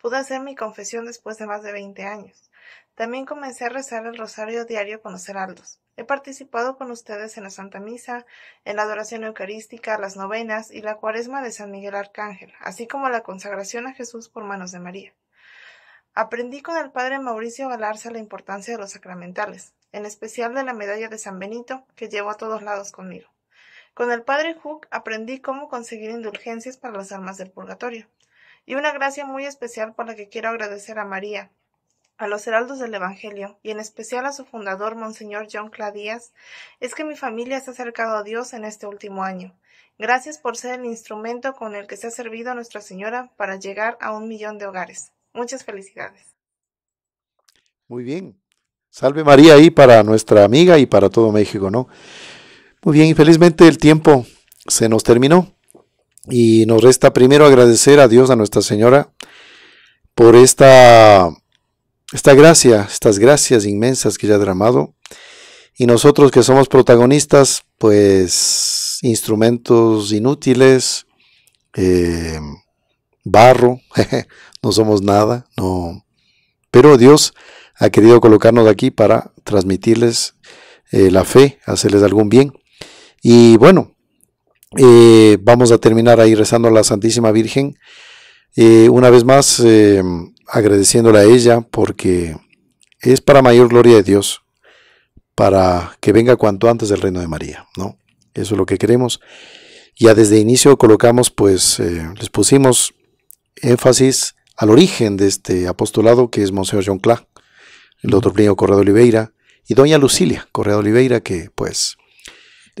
Pude hacer mi confesión después de más de veinte años. También comencé a rezar el rosario diario con los heraldos. He participado con ustedes en la Santa Misa, en la adoración eucarística, las novenas y la cuaresma de San Miguel Arcángel, así como la consagración a Jesús por manos de María. Aprendí con el padre Mauricio Galarza la importancia de los sacramentales, en especial de la medalla de San Benito, que llevo a todos lados conmigo. Con el padre Hook aprendí cómo conseguir indulgencias para las almas del purgatorio y una gracia muy especial por la que quiero agradecer a María, a los heraldos del Evangelio y en especial a su fundador, Monseñor John Cladías, es que mi familia se ha acercado a Dios en este último año. Gracias por ser el instrumento con el que se ha servido Nuestra Señora para llegar a un millón de hogares. Muchas felicidades. Muy bien. Salve María ahí para nuestra amiga y para todo México, ¿no? Muy bien, infelizmente el tiempo se nos terminó. Y nos resta primero agradecer a Dios, a Nuestra Señora, por esta, esta gracia, estas gracias inmensas que ella ha dramado Y nosotros que somos protagonistas, pues instrumentos inútiles, eh, barro, no somos nada, no. Pero Dios ha querido colocarnos aquí para transmitirles eh, la fe, hacerles algún bien. Y bueno, eh, vamos a terminar ahí rezando a la Santísima Virgen. Eh, una vez más, eh, agradeciéndole a ella porque es para mayor gloria de Dios, para que venga cuanto antes el reino de María, ¿no? Eso es lo que queremos. Ya desde inicio colocamos, pues, les pusimos énfasis al origen de este apostolado que es Monseñor John Clark, el otro primo Correa Oliveira, y doña Lucilia Correa Oliveira, que pues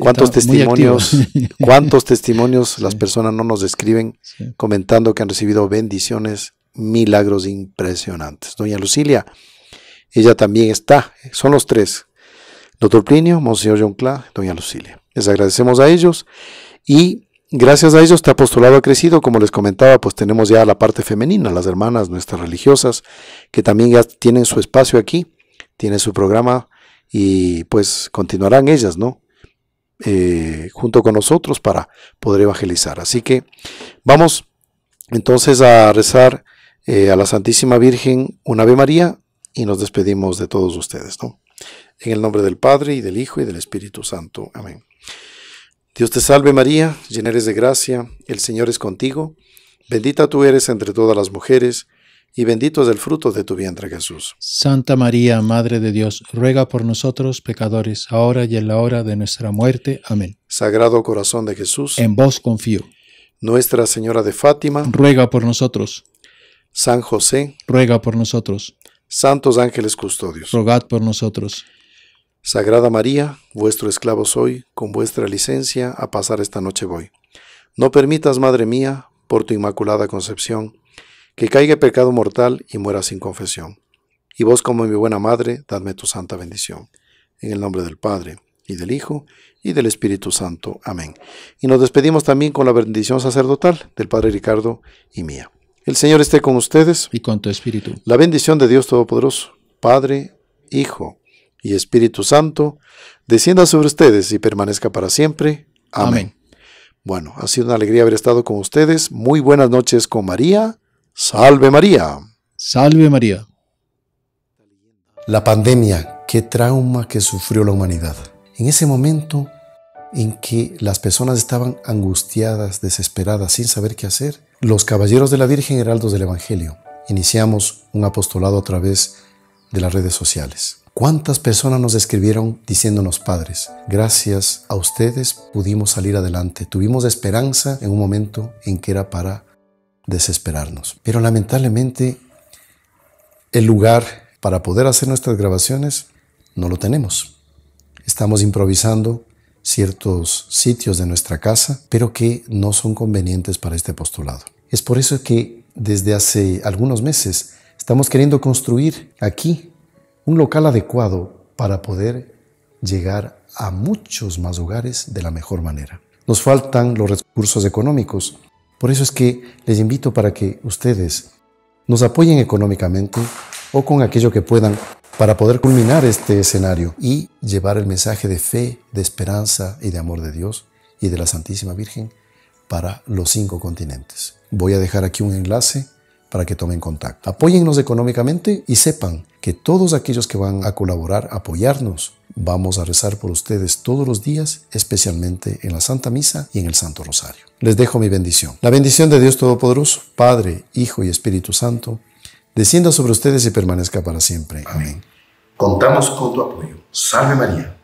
¿Cuántos testimonios, cuántos testimonios las personas no nos describen comentando que han recibido bendiciones, milagros impresionantes? Doña Lucilia, ella también está, son los tres, doctor Plinio, Monseñor John doña Lucilia. Les agradecemos a ellos y gracias a ellos este apostolado ha crecido, como les comentaba, pues tenemos ya la parte femenina, las hermanas, nuestras religiosas, que también ya tienen su espacio aquí, tienen su programa y pues continuarán ellas, ¿no? Eh, junto con nosotros para poder evangelizar. Así que vamos entonces a rezar eh, a la Santísima Virgen una Ave María y nos despedimos de todos ustedes. ¿no? En el nombre del Padre y del Hijo y del Espíritu Santo. Amén. Dios te salve María, llena eres de gracia, el Señor es contigo, bendita tú eres entre todas las mujeres, y bendito es el fruto de tu vientre Jesús. Santa María, Madre de Dios, ruega por nosotros pecadores, ahora y en la hora de nuestra muerte. Amén. Sagrado corazón de Jesús, en vos confío. Nuestra Señora de Fátima, ruega por nosotros. San José, ruega por nosotros. Santos ángeles custodios, rogad por nosotros. Sagrada María, vuestro esclavo soy, con vuestra licencia a pasar esta noche voy. No permitas, Madre mía, por tu inmaculada concepción, que caiga pecado mortal y muera sin confesión. Y vos como mi buena madre, dadme tu santa bendición. En el nombre del Padre, y del Hijo, y del Espíritu Santo. Amén. Y nos despedimos también con la bendición sacerdotal del Padre Ricardo y mía. El Señor esté con ustedes. Y con tu Espíritu. La bendición de Dios Todopoderoso, Padre, Hijo y Espíritu Santo, descienda sobre ustedes y permanezca para siempre. Amén. Amén. Bueno, ha sido una alegría haber estado con ustedes. Muy buenas noches con María Salve María. Salve María. La pandemia, qué trauma que sufrió la humanidad. En ese momento en que las personas estaban angustiadas, desesperadas, sin saber qué hacer, los caballeros de la Virgen Heraldos del Evangelio iniciamos un apostolado a través de las redes sociales. ¿Cuántas personas nos escribieron diciéndonos, padres, gracias a ustedes pudimos salir adelante, tuvimos esperanza en un momento en que era para desesperarnos. Pero lamentablemente el lugar para poder hacer nuestras grabaciones no lo tenemos. Estamos improvisando ciertos sitios de nuestra casa, pero que no son convenientes para este postulado. Es por eso que desde hace algunos meses estamos queriendo construir aquí un local adecuado para poder llegar a muchos más hogares de la mejor manera. Nos faltan los recursos económicos por eso es que les invito para que ustedes nos apoyen económicamente o con aquello que puedan para poder culminar este escenario y llevar el mensaje de fe, de esperanza y de amor de Dios y de la Santísima Virgen para los cinco continentes. Voy a dejar aquí un enlace para que tomen contacto. Apóyennos económicamente y sepan que todos aquellos que van a colaborar, apoyarnos, vamos a rezar por ustedes todos los días, especialmente en la Santa Misa y en el Santo Rosario. Les dejo mi bendición. La bendición de Dios Todopoderoso, Padre, Hijo y Espíritu Santo, descienda sobre ustedes y permanezca para siempre. Amén. Contamos con tu apoyo. Salve María.